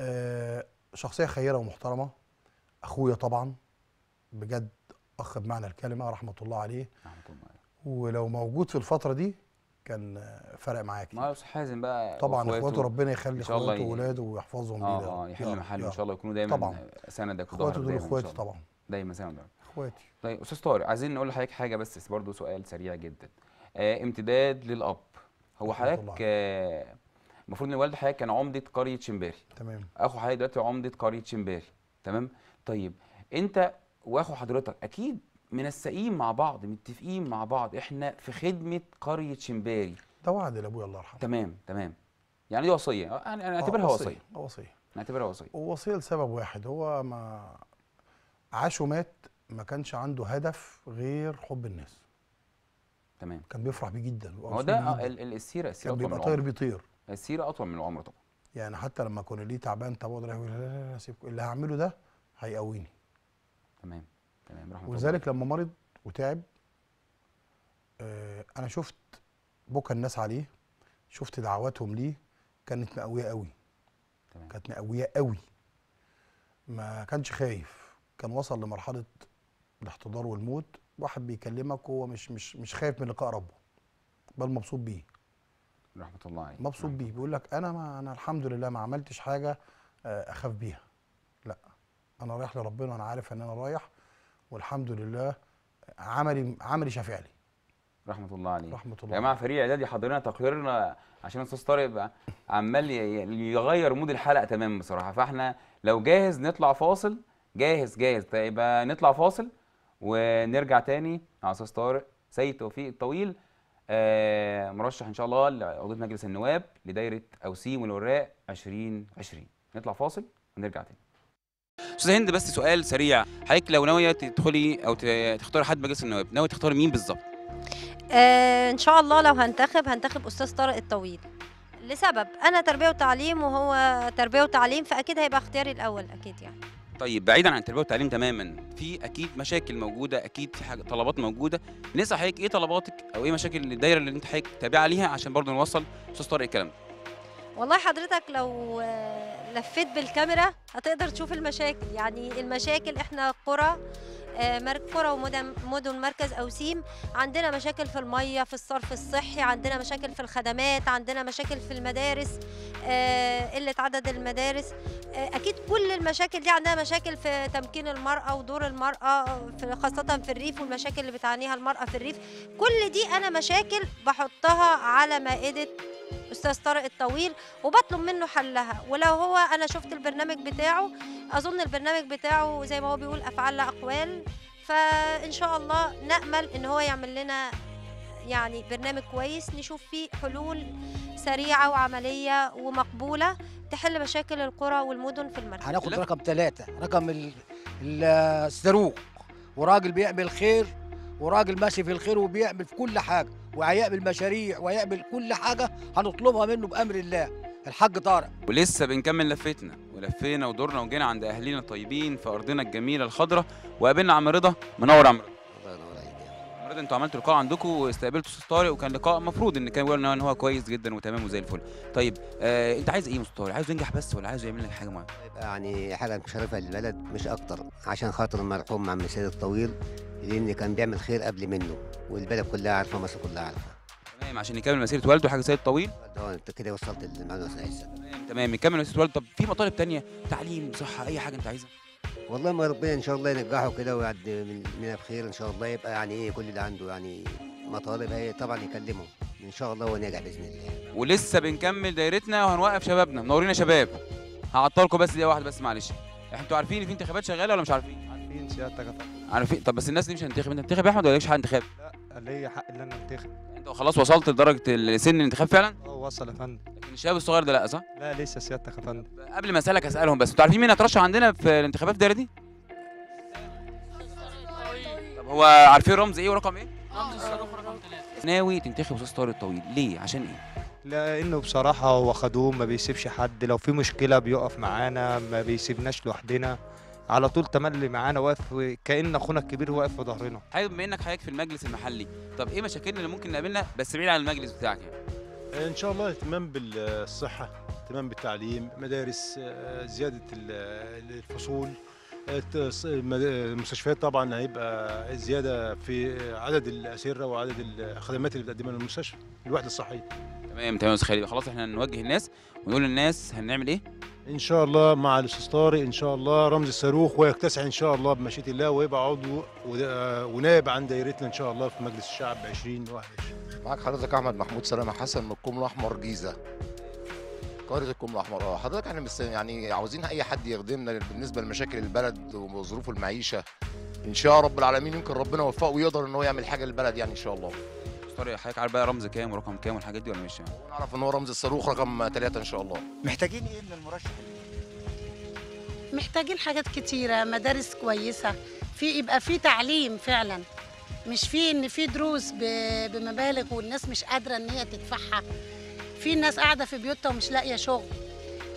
آه شخصيه خيره ومحترمه اخويا طبعا بجد اخ بمعنى الكلمه رحمه الله عليه رحمه الله عليه ولو موجود في الفتره دي كان فرق معاه كتير. ما حازم بقى طبعا اخواته ربنا يخلي اخواته واولاده ويحفظهم ليه آه،, اه يحل محله ان شاء الله يكونوا دايما سندك وظهرك اخواته دول اخواتي طبعا دايما سندك اخواتي طيب استاذ طارق عايزين نقول لحضرتك حاجه بس برضه سؤال سريع جدا آه، امتداد للاب هو حضرتك آه، المفروض ان والد حضرتك كان عمده قريه شمباري تمام اخو حضرتك دلوقتي عمده قريه شمباري تمام طيب انت واخو حضرتك اكيد منسقين مع بعض متفقين مع بعض احنا في خدمه قريه شمباري ده وعد لابويا الله يرحمه تمام تمام يعني دي وصيه انا آه، اعتبرها وصيه وصيه نعتبرها وصيه وصيه لسبب واحد هو ما عاش ومات ما كانش عنده هدف غير حب الناس تمام كان بيفرح بيه جدا هو ده آه، السيره السيره كان بيبقى طاير بيطير السيره اطول من العمر طبعا يعني حتى لما كنا ليه تعبان طب اقدر اقول لا لا لا اللي هعمله ده هيقويني تمام تمام رحمه ولذلك لما مرض وتعب آه انا شفت بكى الناس عليه شفت دعواتهم ليه كانت مقويه قوي تمام. كانت مقويه قوي ما كانش خايف كان وصل لمرحله الاحتضار والموت واحد بيكلمك وهو مش مش مش خايف من لقاء ربه بل مبسوط بيه رحمه الله عليك مبسوط بيه بيقول لك انا ما انا الحمد لله ما عملتش حاجه آه، اخاف بيها لا انا رايح لربنا وانا عارف ان انا رايح والحمد لله آه، عملي عملي شافع لي رحمه الله عليه رحمه الله يا جماعه فريق اعدادي حاضرين تقريرنا عشان استاذ طارق عمال يغير مود الحلقه تماما بصراحه فاحنا لو جاهز نطلع فاصل جاهز جاهز طيب نطلع فاصل ونرجع تاني مع استاذ طارق سيد توفيق الطويل آه، مرشح ان شاء الله لعضو مجلس النواب لدايره اوسيم والوراق 2020 نطلع فاصل ونرجع تاني استاذ هند بس سؤال سريع حضرتك لو ناويه تدخلي او تختاري حد مجلس النواب ناويه تختاري مين بالظبط آه ان شاء الله لو هنتخب هنتخب استاذ طارق الطويل لسبب انا تربيه وتعليم وهو تربيه وتعليم فاكيد هيبقى اختياري الاول اكيد يعني طيب بعيدا عن التربيه والتعليم تماما في اكيد مشاكل موجوده اكيد في حاجة طلبات موجوده نسال حضرتك ايه طلباتك او ايه مشاكل الدايره اللي انت حضرتك تابعه ليها عشان برضه نوصل استاذ طارق الكلام والله حضرتك لو لفيت بالكاميرا هتقدر تشوف المشاكل يعني المشاكل احنا قرى قرى آه، ومدن مركز اوسيم عندنا مشاكل في الميه في الصرف الصحي عندنا مشاكل في الخدمات عندنا مشاكل في المدارس آه، قله عدد المدارس آه، اكيد كل المشاكل دي عندها مشاكل في تمكين المراه ودور المراه خاصه في الريف والمشاكل اللي بتعانيها المراه في الريف كل دي انا مشاكل بحطها على مائده استاذ طارق الطويل وبطلب منه حلها ولو هو انا شفت البرنامج بتاعه اظن البرنامج بتاعه زي ما هو بيقول افعال لا اقوال فان شاء الله نامل ان هو يعمل لنا يعني برنامج كويس نشوف فيه حلول سريعه وعمليه ومقبوله تحل مشاكل القرى والمدن في المركز هناخد رقم ثلاثة رقم الصاروخ وراجل بيعمل خير وراجل ماشي في الخير وبيعمل في كل حاجه وهيعمل مشاريع وهيعمل كل حاجه هنطلبها منه بامر الله الحاج طارق ولسه بنكمل لفتنا ولفينا ودورنا وجينا عند اهالينا الطيبين في ارضنا الجميله الخضراء وقابلنا عم رضا منور عم رضا الله ينور عليك يا عم رضا انتوا عملتوا لقاء عندكم واستقبلتوا استاذ طارق وكان لقاء المفروض ان كان بيقول ان هو كويس جدا وتمام وزي الفل طيب آه انت عايز ايه يا استاذ طارق عايزه ينجح بس ولا عايزه يعمل لك حاجه معينه يعني حاجه مشرفه للبلد مش اكتر عشان خاطر المرحوم عم سيد الطويل لان كان بيعمل خير قبل منه والبلد كلها عارفه مصر كلها عارفه تمام عشان يكمل مسيره والده حاجه سيد طويل اه انت كده وصلت للمعلومه الصحيحه تمام تمام يكمل مسيره والده طب في مطالب تانية تعليم صحه اي حاجه انت عايزها والله ما ربنا ان شاء الله ينجحه كده ويعد مننا بخير ان شاء الله يبقى يعني ايه كل اللي عنده يعني مطالب هي طبعا يكلمه ان شاء الله هو ناجح باذن الله ولسه بنكمل دايرتنا وهنوقف شبابنا منورينا يا شباب هعطلكم بس دقيقه واحده بس معلش انتوا عارفين ان في انتخابات شغاله ولا مش عارفين عارفين سيادتك عارفين طب بس الناس دي مش هتنتخب انت بتنتخب يا احمد ولا ليش حق انتخاب؟ لا ليا حق ان انا انتخب انت خلاص وصلت لدرجه سن الانتخاب فعلا؟ اه وصل يا فندم لكن الشباب الصغير ده لا صح؟ لا لسه سيادتك يا فندم قبل ما اسالك اسالهم بس انتوا عارفين مين هيترشح عندنا في الانتخابات الدايره دي؟ طب هو عارفين رمز ايه ورقم ايه؟ رمز الصاروخ رقم ثلاثه ناوي تنتخب استاذ طارق الطويل ليه؟ عشان ايه؟ لانه بصراحه هو خدوم ما بيسيبش حد لو في مشكله بيقف معانا ما بيسيبناش لوحدنا على طول تملي معانا واقف كان اخونا الكبير واقف في ظهرنا حاجه بما انك حضرتك في المجلس المحلي طب ايه مشاكلنا اللي ممكن نقابلنا بس بعيد عن المجلس بتاعك يعني ان شاء الله اهتمام بالصحه اهتمام بالتعليم مدارس آه، زياده آه، الفصول المستشفيات طبعا هيبقى زياده في عدد الاسره وعدد الخدمات اللي بتقدمها للمستشفى الوحده الصحيه تمام تمام يا استاذ خالد خلاص احنا نوجه الناس ونقول للناس هنعمل ايه ان شاء الله مع الاستاذ طارق ان شاء الله رمز الصاروخ ويكتسح ان شاء الله بمشيئه الله ويبقى عضو آه، ونائب عن دايرتنا ان شاء الله في مجلس الشعب 2021 معاك حضرتك احمد محمود سلامه حسن من القوم الاحمر جيزه قاهره الكم الاحمر اه حضرتك احنا مست... يعني عاوزين اي حد يخدمنا بالنسبه لمشاكل البلد وظروف المعيشه ان شاء رب العالمين يمكن ربنا يوفقه ويقدر ان هو يعمل حاجه للبلد يعني ان شاء الله مستر حضرتك عارف بقى رمز كام ورقم كام والحاجات دي ولا مش يعني؟ نعرف ان هو رمز الصاروخ رقم ثلاثة ان شاء الله محتاجين ايه من المرشح محتاجين حاجات كتيره مدارس كويسه في يبقى في تعليم فعلا مش في ان في دروس بمبالغ والناس مش قادره ان هي تدفعها في ناس قاعده في بيوتها ومش لاقيه شغل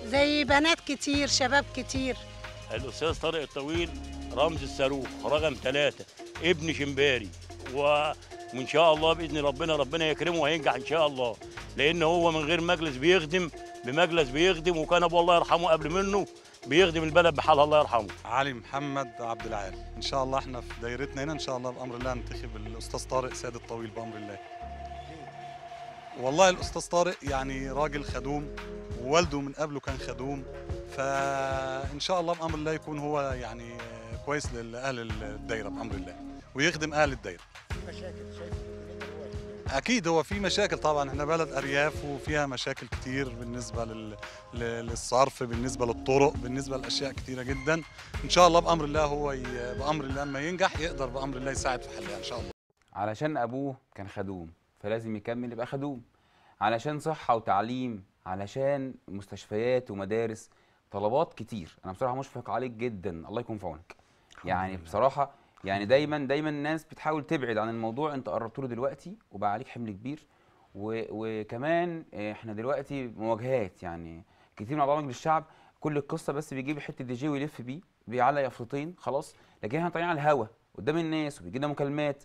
زي بنات كتير شباب كتير الاستاذ طارق الطويل رمز الصاروخ رقم ثلاثة ابن شمباري وان شاء الله باذن ربنا ربنا يكرمه وهينجح ان شاء الله لان هو من غير مجلس بيخدم بمجلس بيخدم وكان ابوه الله يرحمه قبل منه بيخدم البلد بحالها الله يرحمه علي محمد عبد العال ان شاء الله احنا في دايرتنا هنا ان شاء الله بامر الله ننتخب الاستاذ طارق سيد الطويل بامر الله والله الاستاذ طارق يعني راجل خدوم ووالده من قبله كان خدوم فان شاء الله بامر الله يكون هو يعني كويس لاهل الدايره بامر الله ويخدم اهل الدايره في مشاكل شايف اكيد هو في مشاكل طبعا احنا بلد ارياف وفيها مشاكل كتير بالنسبه لل... للصرف بالنسبه للطرق بالنسبه لاشياء كتيره جدا ان شاء الله بامر الله هو ي... بامر الله ما ينجح يقدر بامر الله يساعد في حلها ان شاء الله علشان ابوه كان خدوم فلازم يكمل يبقى خدوم علشان صحه وتعليم علشان مستشفيات ومدارس طلبات كتير انا بصراحه مشفق عليك جدا الله يكون في عونك يعني بصراحه يعني دايما دايما الناس بتحاول تبعد عن الموضوع انت قربت له دلوقتي وبقى عليك حمل كبير و... وكمان احنا دلوقتي مواجهات يعني كتير من برامج للشعب كل القصه بس بيجيب حته دي جي ويلف بيه بيعلق يفرطين خلاص لكن احنا طالعين على الهوا قدام الناس وبيجي لنا مكالمات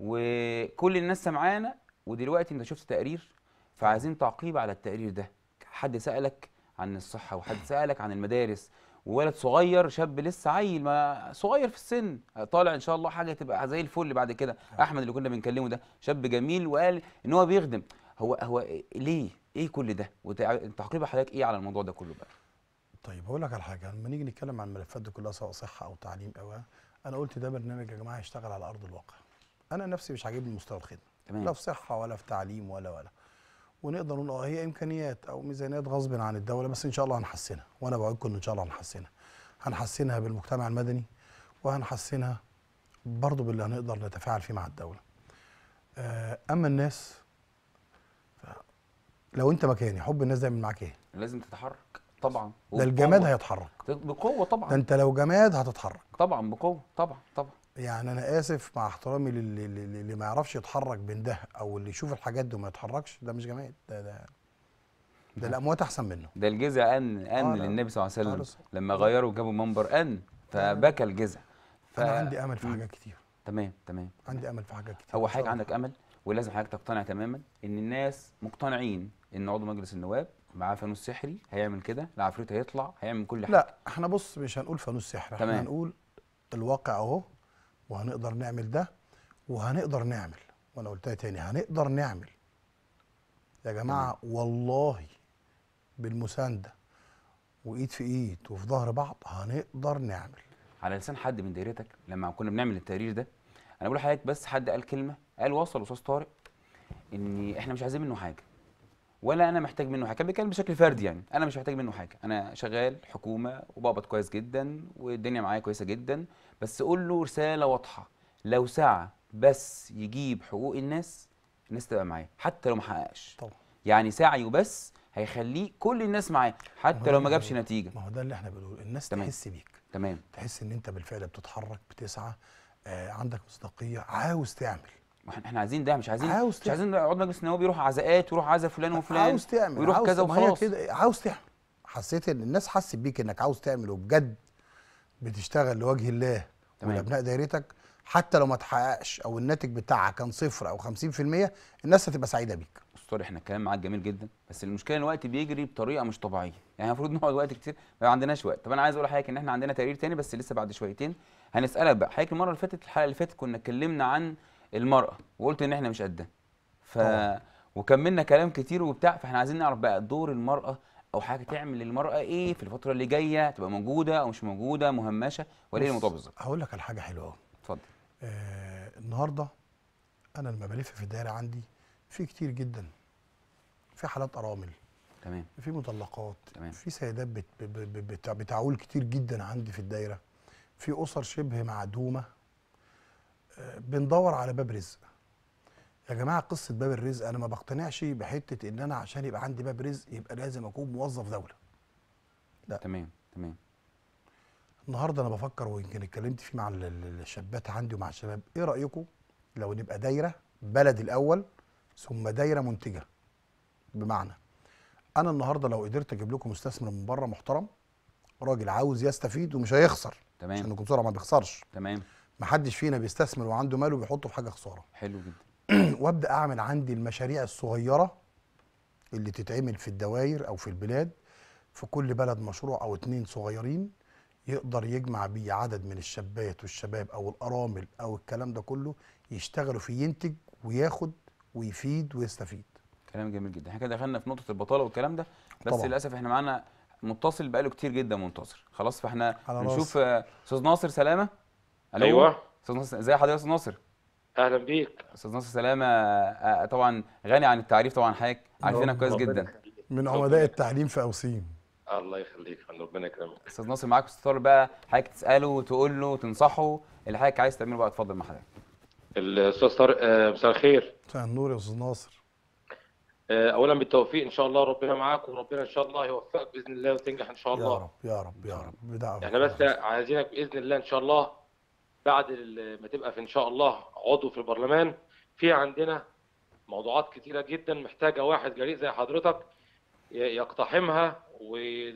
وكل الناس سمعانا ودلوقتي انت شفت تقرير فعايزين تعقيب على التقرير ده حد سالك عن الصحه وحد سالك عن المدارس وولد صغير شاب لسه عيل ما صغير في السن طالع ان شاء الله حاجه تبقى زي الفل بعد كده احمد اللي كنا بنكلمه ده شاب جميل وقال ان هو بيخدم هو هو ليه ايه كل ده وتعقيب حضرتك ايه على الموضوع ده كله بقى طيب هقول لك على حاجه لما نيجي نتكلم عن الملفات دي كلها سواء صحه او تعليم او انا قلت ده برنامج يا جماعه يشتغل على ارض الواقع انا نفسي مش عاجبني مستوى الخدمه تمام. لا في صحه ولا في تعليم ولا ولا ونقدر نقول اه هي امكانيات او ميزانيات غصب عن الدوله بس ان شاء الله هنحسنها وانا بوعدكم ان شاء الله هنحسنها هنحسنها بالمجتمع المدني وهنحسنها برضه باللي هنقدر نتفاعل فيه مع الدوله آه، اما الناس لو انت مكاني حب الناس دايما معاك ايه لازم تتحرك طبعا ده الجماد هيتحرك بقوه طبعا ده انت لو جماد هتتحرك طبعا بقوه طبعا طبعا يعني انا اسف مع احترامي للي, للي ما يعرفش يتحرك بين ده او اللي يشوف الحاجات دي وما يتحركش ده مش جماهير ده ده ده نعم. الاموات احسن منه ده الجزع ان ان آه للنبي صلى الله عليه وسلم لما غيروا جابوا منبر ان فبكى الجزع ف... انا عندي امل في حاجات كتير تمام تمام عندي امل في حاجات كتير اول حاجه عندك امل ولازم حضرتك تقتنع تماما ان الناس مقتنعين ان عضو مجلس النواب معاه فانوس سحري هيعمل كده العفريت هيطلع هيعمل كل حاجه لا احنا بص مش هنقول فانوس سحري احنا هنقول الواقع اهو وهنقدر نعمل ده وهنقدر نعمل وانا قلتها تاني هنقدر نعمل يا جماعه والله بالمسانده وايد في ايد وفي ظهر بعض هنقدر نعمل على لسان حد من دايرتك لما كنا بنعمل التقرير ده انا بقول لحضرتك بس حد قال كلمه قال وصل استاذ طارق ان احنا مش عايزين منه حاجه ولا انا محتاج منه حاجه بيتكلم بشكل فردي يعني انا مش محتاج منه حاجه انا شغال حكومه وبقبض كويس جدا والدنيا معايا كويسه جدا بس قول له رساله واضحه لو سعى بس يجيب حقوق الناس الناس تبقى معاه حتى لو ما حققش طبعا يعني سعيه بس هيخليه كل الناس معاه حتى لو ما جابش نتيجه ما هو ده اللي احنا بنقوله الناس تمام. تحس بيك تمام تحس ان انت بالفعل بتتحرك بتسعى آه عندك مصداقيه عاوز تعمل احنا عايزين ده مش عايزين عاوز مش عايزين نقعد مجلس النواب يروح عزاءات ويروح عزاء فلان وفلان عاوز تعمل ويروح عاوز كذا وخلاص كده عاوز تعمل حسيت ان الناس حست بيك انك عاوز تعمل وبجد بتشتغل لوجه الله ولابناء دايرتك حتى لو ما تحققش او الناتج بتاعها كان صفر او 50% الناس هتبقى سعيده بيك استاذ احنا الكلام معاك جميل جدا بس المشكله ان الوقت بيجري بطريقه مش طبيعيه يعني المفروض نقعد وقت كتير ما عندناش وقت طب انا عايز اقول لحضرتك ان احنا عندنا تقرير تاني بس لسه بعد شويتين هنسالك بقى حضرتك المره اللي فاتت الحلقه اللي فاتت كنا اتكلمنا عن المراه وقلت ان احنا مش قدها ف وكملنا كلام كتير وبتاع فاحنا عايزين نعرف بقى دور المراه او حاجه تعمل للمراه ايه في الفتره اللي جايه تبقى موجوده او مش موجوده مهمشه ولا ايه الموضوع بالظبط هقول لك على حاجه حلوه اتفضل آه النهارده انا لما بلف في الدائره عندي في كتير جدا في حالات ارامل تمام في مطلقات تمام في سيدات بت بت بت بتعول كتير جدا عندي في الدايره في اسر شبه معدومه بندور على باب رزق يا جماعه قصه باب الرزق انا ما بقتنعش بحته ان انا عشان يبقى عندي باب رزق يبقى لازم اكون موظف دوله لا تمام تمام النهارده انا بفكر ويمكن اتكلمت فيه مع الشابات عندي ومع الشباب ايه رايكم لو نبقى دايره بلد الاول ثم دايره منتجه بمعنى انا النهارده لو قدرت اجيب لكم مستثمر من بره محترم راجل عاوز يستفيد ومش هيخسر تمام عشان الجمهور ما بيخسرش تمام محدش فينا بيستثمر وعنده ماله بيحطه في حاجه خساره حلو جدا وابدا اعمل عندي المشاريع الصغيره اللي تتعمل في الدوائر او في البلاد في كل بلد مشروع او اتنين صغيرين يقدر يجمع بيه عدد من الشابات والشباب او الارامل او الكلام ده كله يشتغلوا فيه ينتج وياخد ويفيد ويستفيد كلام جميل جدا احنا كده دخلنا في نقطه البطاله والكلام ده بس طبعا. للاسف احنا معانا متصل بقاله كتير جدا منتصر خلاص فاحنا نشوف استاذ ناصر سلامه الو أيوة. ايوه استاذ ناصر ازي حضرتك يا استاذ ناصر اهلا بيك استاذ ناصر سلامه آه، آه، طبعا غني عن التعريف طبعا حضرتك عارفينك كويس جدا من عمداء التعليم في اوسيم الله يخليك ربنا يكرمك استاذ ناصر معاك استاذ طارق بقى حضرتك تساله وتقول له تنصحه اللي حضرتك عايز تعمله بقى اتفضل مع حضرتك الاستاذ طارق آه، مساء الخير مساء النور يا استاذ ناصر اولا بالتوفيق ان شاء الله ربنا معاك وربنا ان شاء الله يوفقك باذن الله وتنجح ان شاء الله يا رب يا رب يا رب بدعوة احنا يعني بس عايزينك باذن الله ان شاء الله بعد ما تبقى في ان شاء الله عضو في البرلمان في عندنا موضوعات كتيره جدا محتاجه واحد جريء زي حضرتك يقتحمها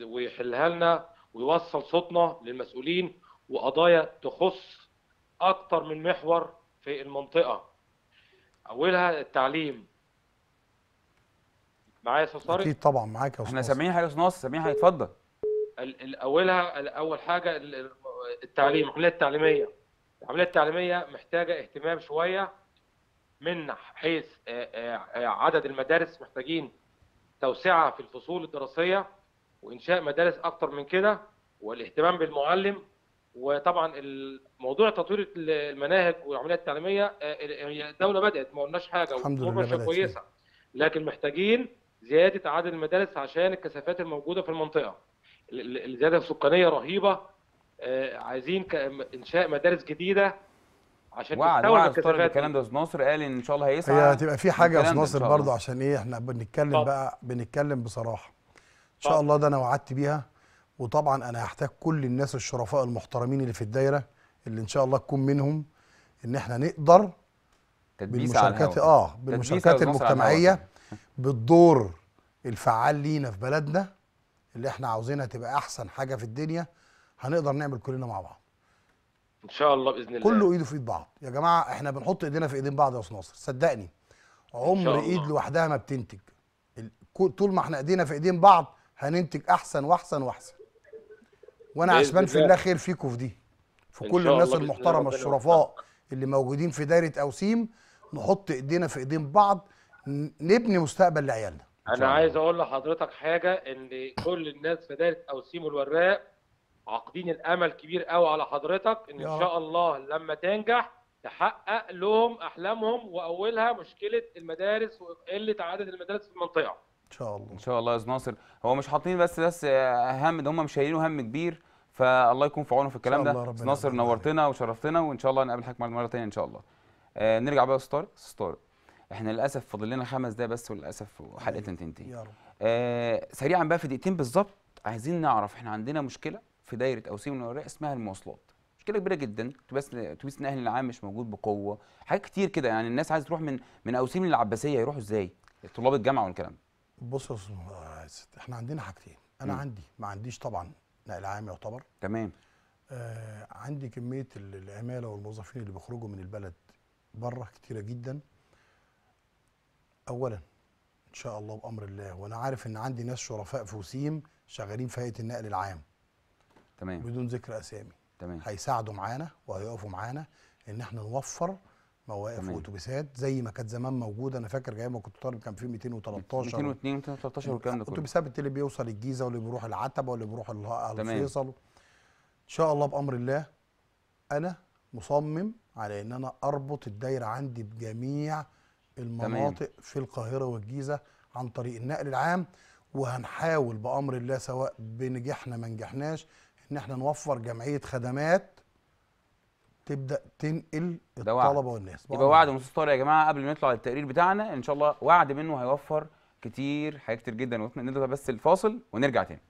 ويحلها لنا ويوصل صوتنا للمسؤولين وقضايا تخص اكتر من محور في المنطقه اولها التعليم معايا يا استاذ اكيد طبعا معاك يا استاذ احنا سامعين حاجه يا استاذ ناصر سامعين حاجه اتفضل اولها اول حاجه التعليم العمليه التعليميه العمليه التعليميه محتاجه اهتمام شويه من حيث آه، آه، آه، عدد المدارس محتاجين توسعه في الفصول الدراسيه وانشاء مدارس اكتر من كده والاهتمام بالمعلم وطبعا موضوع تطوير المناهج والعمليات التعليميه الدوله بدات ما قلناش حاجه الحمد لله كويسه لكن محتاجين زياده عدد المدارس عشان الكثافات الموجوده في المنطقه الزياده السكانيه رهيبه آه، عايزين انشاء مدارس جديده عشان وعد وعد طارق الكلام ده ناصر قال ان شاء الله هيسعى هي هتبقى في حاجه يا ناصر برضه عشان ايه احنا بنتكلم طب. بقى بنتكلم بصراحه ان شاء طب. الله ده انا وعدت بيها وطبعا انا هحتاج كل الناس الشرفاء المحترمين اللي في الدايره اللي ان شاء الله تكون منهم ان احنا نقدر بالمشاركات اه بالمشاركات المجتمعيه بالدور الفعال لينا في بلدنا اللي احنا عاوزينها تبقى احسن حاجه في الدنيا هنقدر نعمل كلنا مع بعض ان شاء الله باذن الله كله ايده في ايد بعض يا جماعه احنا بنحط ايدينا في ايدين بعض يا استاذ ناصر صدقني عمر ايد لوحدها ما بتنتج طول ما احنا ايدينا في ايدين بعض هننتج احسن واحسن واحسن وانا عشمان في الله خير فيكم في دي في كل الناس المحترمه الشرفاء اللي موجودين في دايره اوسيم نحط ايدينا في ايدين بعض نبني مستقبل لعيالنا انا عايز اقول لحضرتك حاجه ان كل الناس في دايره اوسيم والوراق عاقدين الامل كبير قوي على حضرتك ان ان شاء الله لما تنجح تحقق لهم احلامهم واولها مشكله المدارس وقله عدد المدارس في المنطقه ان شاء الله ان شاء الله يا ناصر هو مش حاطين بس بس هم ده هم مش شايلين هم كبير فالله يكون في عونهم في الكلام ده استاذ ناصر نورتنا وشرفتنا وان شاء الله نقابل حضرتك مره ثانيه ان شاء الله آه نرجع بقى استاذ طارق استاذ طارق احنا للاسف فاضل لنا خمس دقايق بس وللاسف حلقتنا تنتهي آه سريعا بقى في دقيقتين بالظبط عايزين نعرف احنا عندنا مشكله في دايره اوسيم المنوريه اسمها المواصلات مشكله كبيره جدا اتوبيس اتوبيس النقل العام مش موجود بقوه حاجات كتير كده يعني الناس عايزه تروح من من اوسيم للعباسيه يروحوا ازاي طلاب الجامعه والكلام بص يا احنا عندنا حاجتين انا م. عندي ما عنديش طبعا نقل عام يعتبر تمام آه عندي كميه العماله والموظفين اللي بيخرجوا من البلد بره كتيره جدا اولا ان شاء الله بامر الله وانا عارف ان عندي ناس شرفاء في وسيم شغالين في هيئه النقل العام تمام بدون ذكر اسامي تمام هيساعدوا معانا وهيقفوا معانا ان احنا نوفر مواقف واتوبيسات زي ما كانت زمان موجوده انا فاكر جاي ما كنت طالب كان في 213 202 213 والكلام ده كله اتوبيسات اللي بيوصل الجيزه واللي بيروح العتبه واللي بيروح الفيصل ان شاء الله بامر الله انا مصمم على ان انا اربط الدايره عندي بجميع المناطق تمام. في القاهره والجيزه عن طريق النقل العام وهنحاول بامر الله سواء بنجحنا ما نجحناش ان احنا نوفر جمعيه خدمات تبدا تنقل الطلبه والناس يبقى وعد طارق يا جماعه قبل ما نطلع للتقرير بتاعنا ان شاء الله وعد منه هيوفر كتير حاجات كتير جدا ونطلع بس الفاصل ونرجع تاني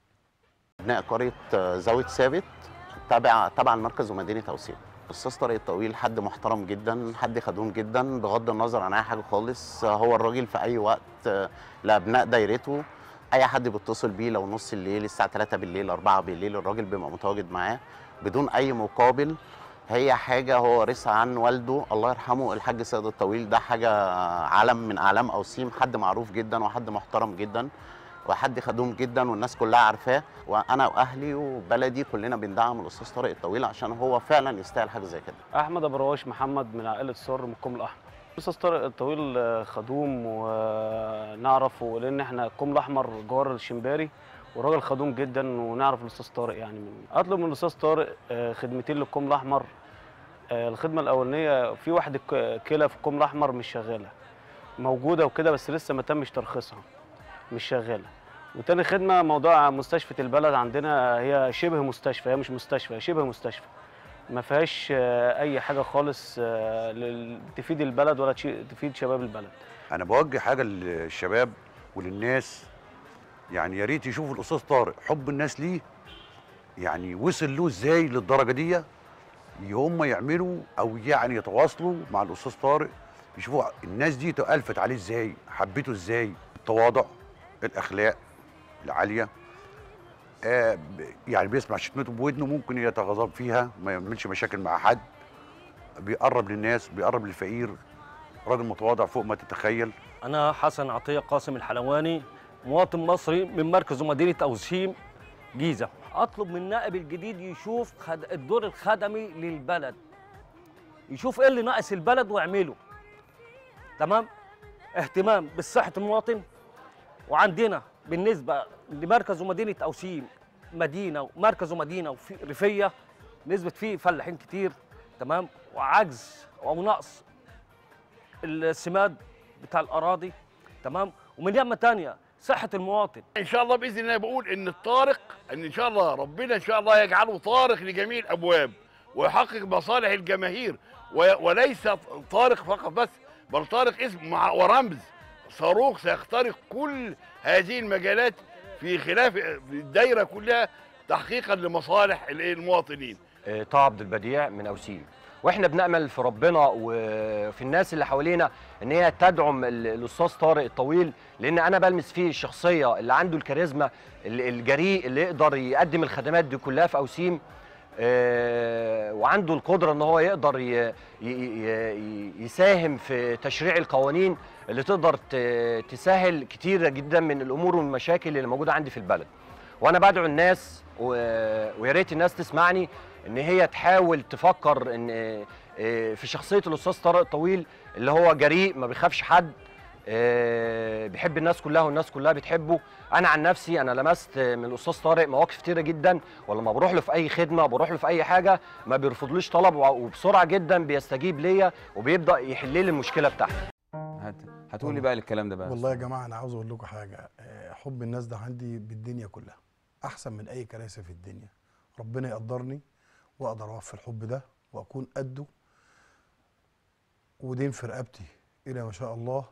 ابناء قريه زاويه ثابت تابع تبع المركز ومدينه توسيع استاذ طارق الطويل حد محترم جدا حد خدوم جدا بغض النظر عن اي حاجه خالص هو الراجل في اي وقت لابناء دايرته اي حد بيتصل بيه لو نص الليل الساعه 3 بالليل 4 بالليل الراجل بيبقى متواجد معاه بدون اي مقابل هي حاجه هو ورثها عن والده الله يرحمه الحاج سيد الطويل ده حاجه علم من اعلام اوسيم حد معروف جدا وحد محترم جدا وحد خدوم جدا والناس كلها عارفاه وانا واهلي وبلدي كلنا بندعم الاستاذ طارق الطويل عشان هو فعلا يستاهل حاجه زي كده. احمد ابو رواش محمد من عائله سر من الكوم الاحمر. قصص طارق الطويل آه، خدوم ونعرفه لان احنا القوم الاحمر جوار الشمباري وراجل خدوم جدا ونعرف الاستاذ طارق يعني من اطلب من الاستاذ طارق آه، خدمتين للكوم الاحمر آه، الخدمه الاولانيه في واحده كلى في القوم الاحمر مش شغاله موجوده وكده بس لسه ما تمش ترخيصها مش شغاله وتاني خدمه موضوع مستشفى البلد عندنا هي شبه مستشفى هي مش مستشفى هي شبه مستشفى ما فيهاش آه، اي حاجه خالص آه، تفيد البلد ولا تفيد شباب البلد انا بوجه حاجه للشباب وللناس يعني يا ريت يشوفوا الاستاذ طارق حب الناس ليه يعني وصل له ازاي للدرجه دي هم يعملوا او يعني يتواصلوا مع الاستاذ طارق يشوفوا الناس دي تألفت عليه ازاي حبيته ازاي التواضع الاخلاق العاليه آه، يعني بيسمع شتمته بودنه ممكن يتغضب فيها ما يعملش مشاكل مع حد بيقرب للناس بيقرب للفقير راجل متواضع فوق ما تتخيل انا حسن عطيه قاسم الحلواني مواطن مصري من مركز ومدينه اوسيم جيزه اطلب من النائب الجديد يشوف الدور الخدمي للبلد يشوف ايه اللي ناقص البلد واعمله تمام اهتمام بصحه المواطن وعندنا بالنسبه لمركز ومدينه اوسيم مدينه ومركز ومدينه وفي ريفيه نسبه فيه فلاحين كتير تمام وعجز او نقص السماد بتاع الاراضي تمام ومن يمه ثانيه صحه المواطن ان شاء الله باذن الله بقول ان الطارق ان ان شاء الله ربنا ان شاء الله يجعله طارق لجميع الابواب ويحقق مصالح الجماهير وليس طارق فقط بس بل طارق اسم ورمز صاروخ سيخترق كل هذه المجالات في خلاف الدايره كلها تحقيقا لمصالح المواطنين. آه، طه عبد البديع من اوسيم. واحنا بنامل في ربنا وفي الناس اللي حوالينا ان هي تدعم الاستاذ طارق الطويل لان انا بلمس فيه الشخصيه اللي عنده الكاريزما الجريء اللي يقدر يقدم الخدمات دي كلها في اوسيم آه، وعنده القدره ان هو يقدر يساهم في تشريع القوانين اللي تقدر تسهل كتير جدا من الامور والمشاكل اللي موجوده عندي في البلد وانا بدعو الناس ويا ريت الناس تسمعني ان هي تحاول تفكر ان آه، آه، في شخصيه الاستاذ طارق طويل اللي هو جريء ما بيخافش حد آه، بيحب الناس كلها والناس كلها بتحبه انا عن نفسي انا لمست من الاستاذ طارق مواقف كتيره جدا ولما بروح له في اي خدمه بروح له في اي حاجه ما بيرفضليش طلب وبسرعه جدا بيستجيب ليا وبيبدا يحل لي المشكله بتاعتي هتقولي بقى الكلام ده بقى والله يا جماعه انا عاوز اقول لكم حاجه آه، حب الناس ده عندي بالدنيا كلها احسن من اي كراسي في الدنيا ربنا يقدرني واقدر اوفي الحب ده واكون قده ودين في رقبتي الى ما شاء الله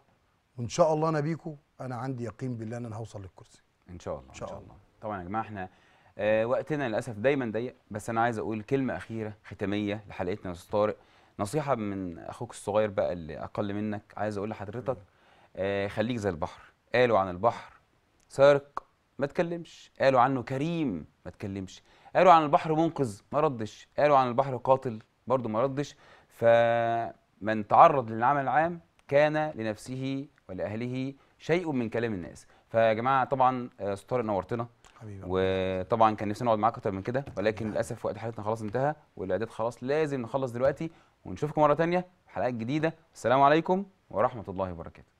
وان شاء الله انا بيكو انا عندي يقين بالله ان انا هوصل للكرسي ان شاء الله ان شاء, إن شاء الله. الله طبعا يا جماعه احنا آه وقتنا للاسف دايما ضيق بس انا عايز اقول كلمه اخيره ختاميه لحلقتنا يا استاذ طارق نصيحه من اخوك الصغير بقى اللي اقل منك عايز اقول لحضرتك آه خليك زي البحر قالوا عن البحر سارق ما تكلمش قالوا عنه كريم ما تكلمش قالوا عن البحر منقذ ما ردش قالوا عن البحر قاتل برضه ما ردش فمن تعرض للعمل العام كان لنفسه ولأهله شيء من كلام الناس فيا جماعه طبعا استاذ آه، طارق نورتنا حبيبي وطبعا كان نفسي نقعد معاك اكتر من كده ولكن للاسف وقت حلقتنا خلاص انتهى والاعداد خلاص لازم نخلص دلوقتي ونشوفكم مره ثانيه في حلقات جديده السلام عليكم ورحمه الله وبركاته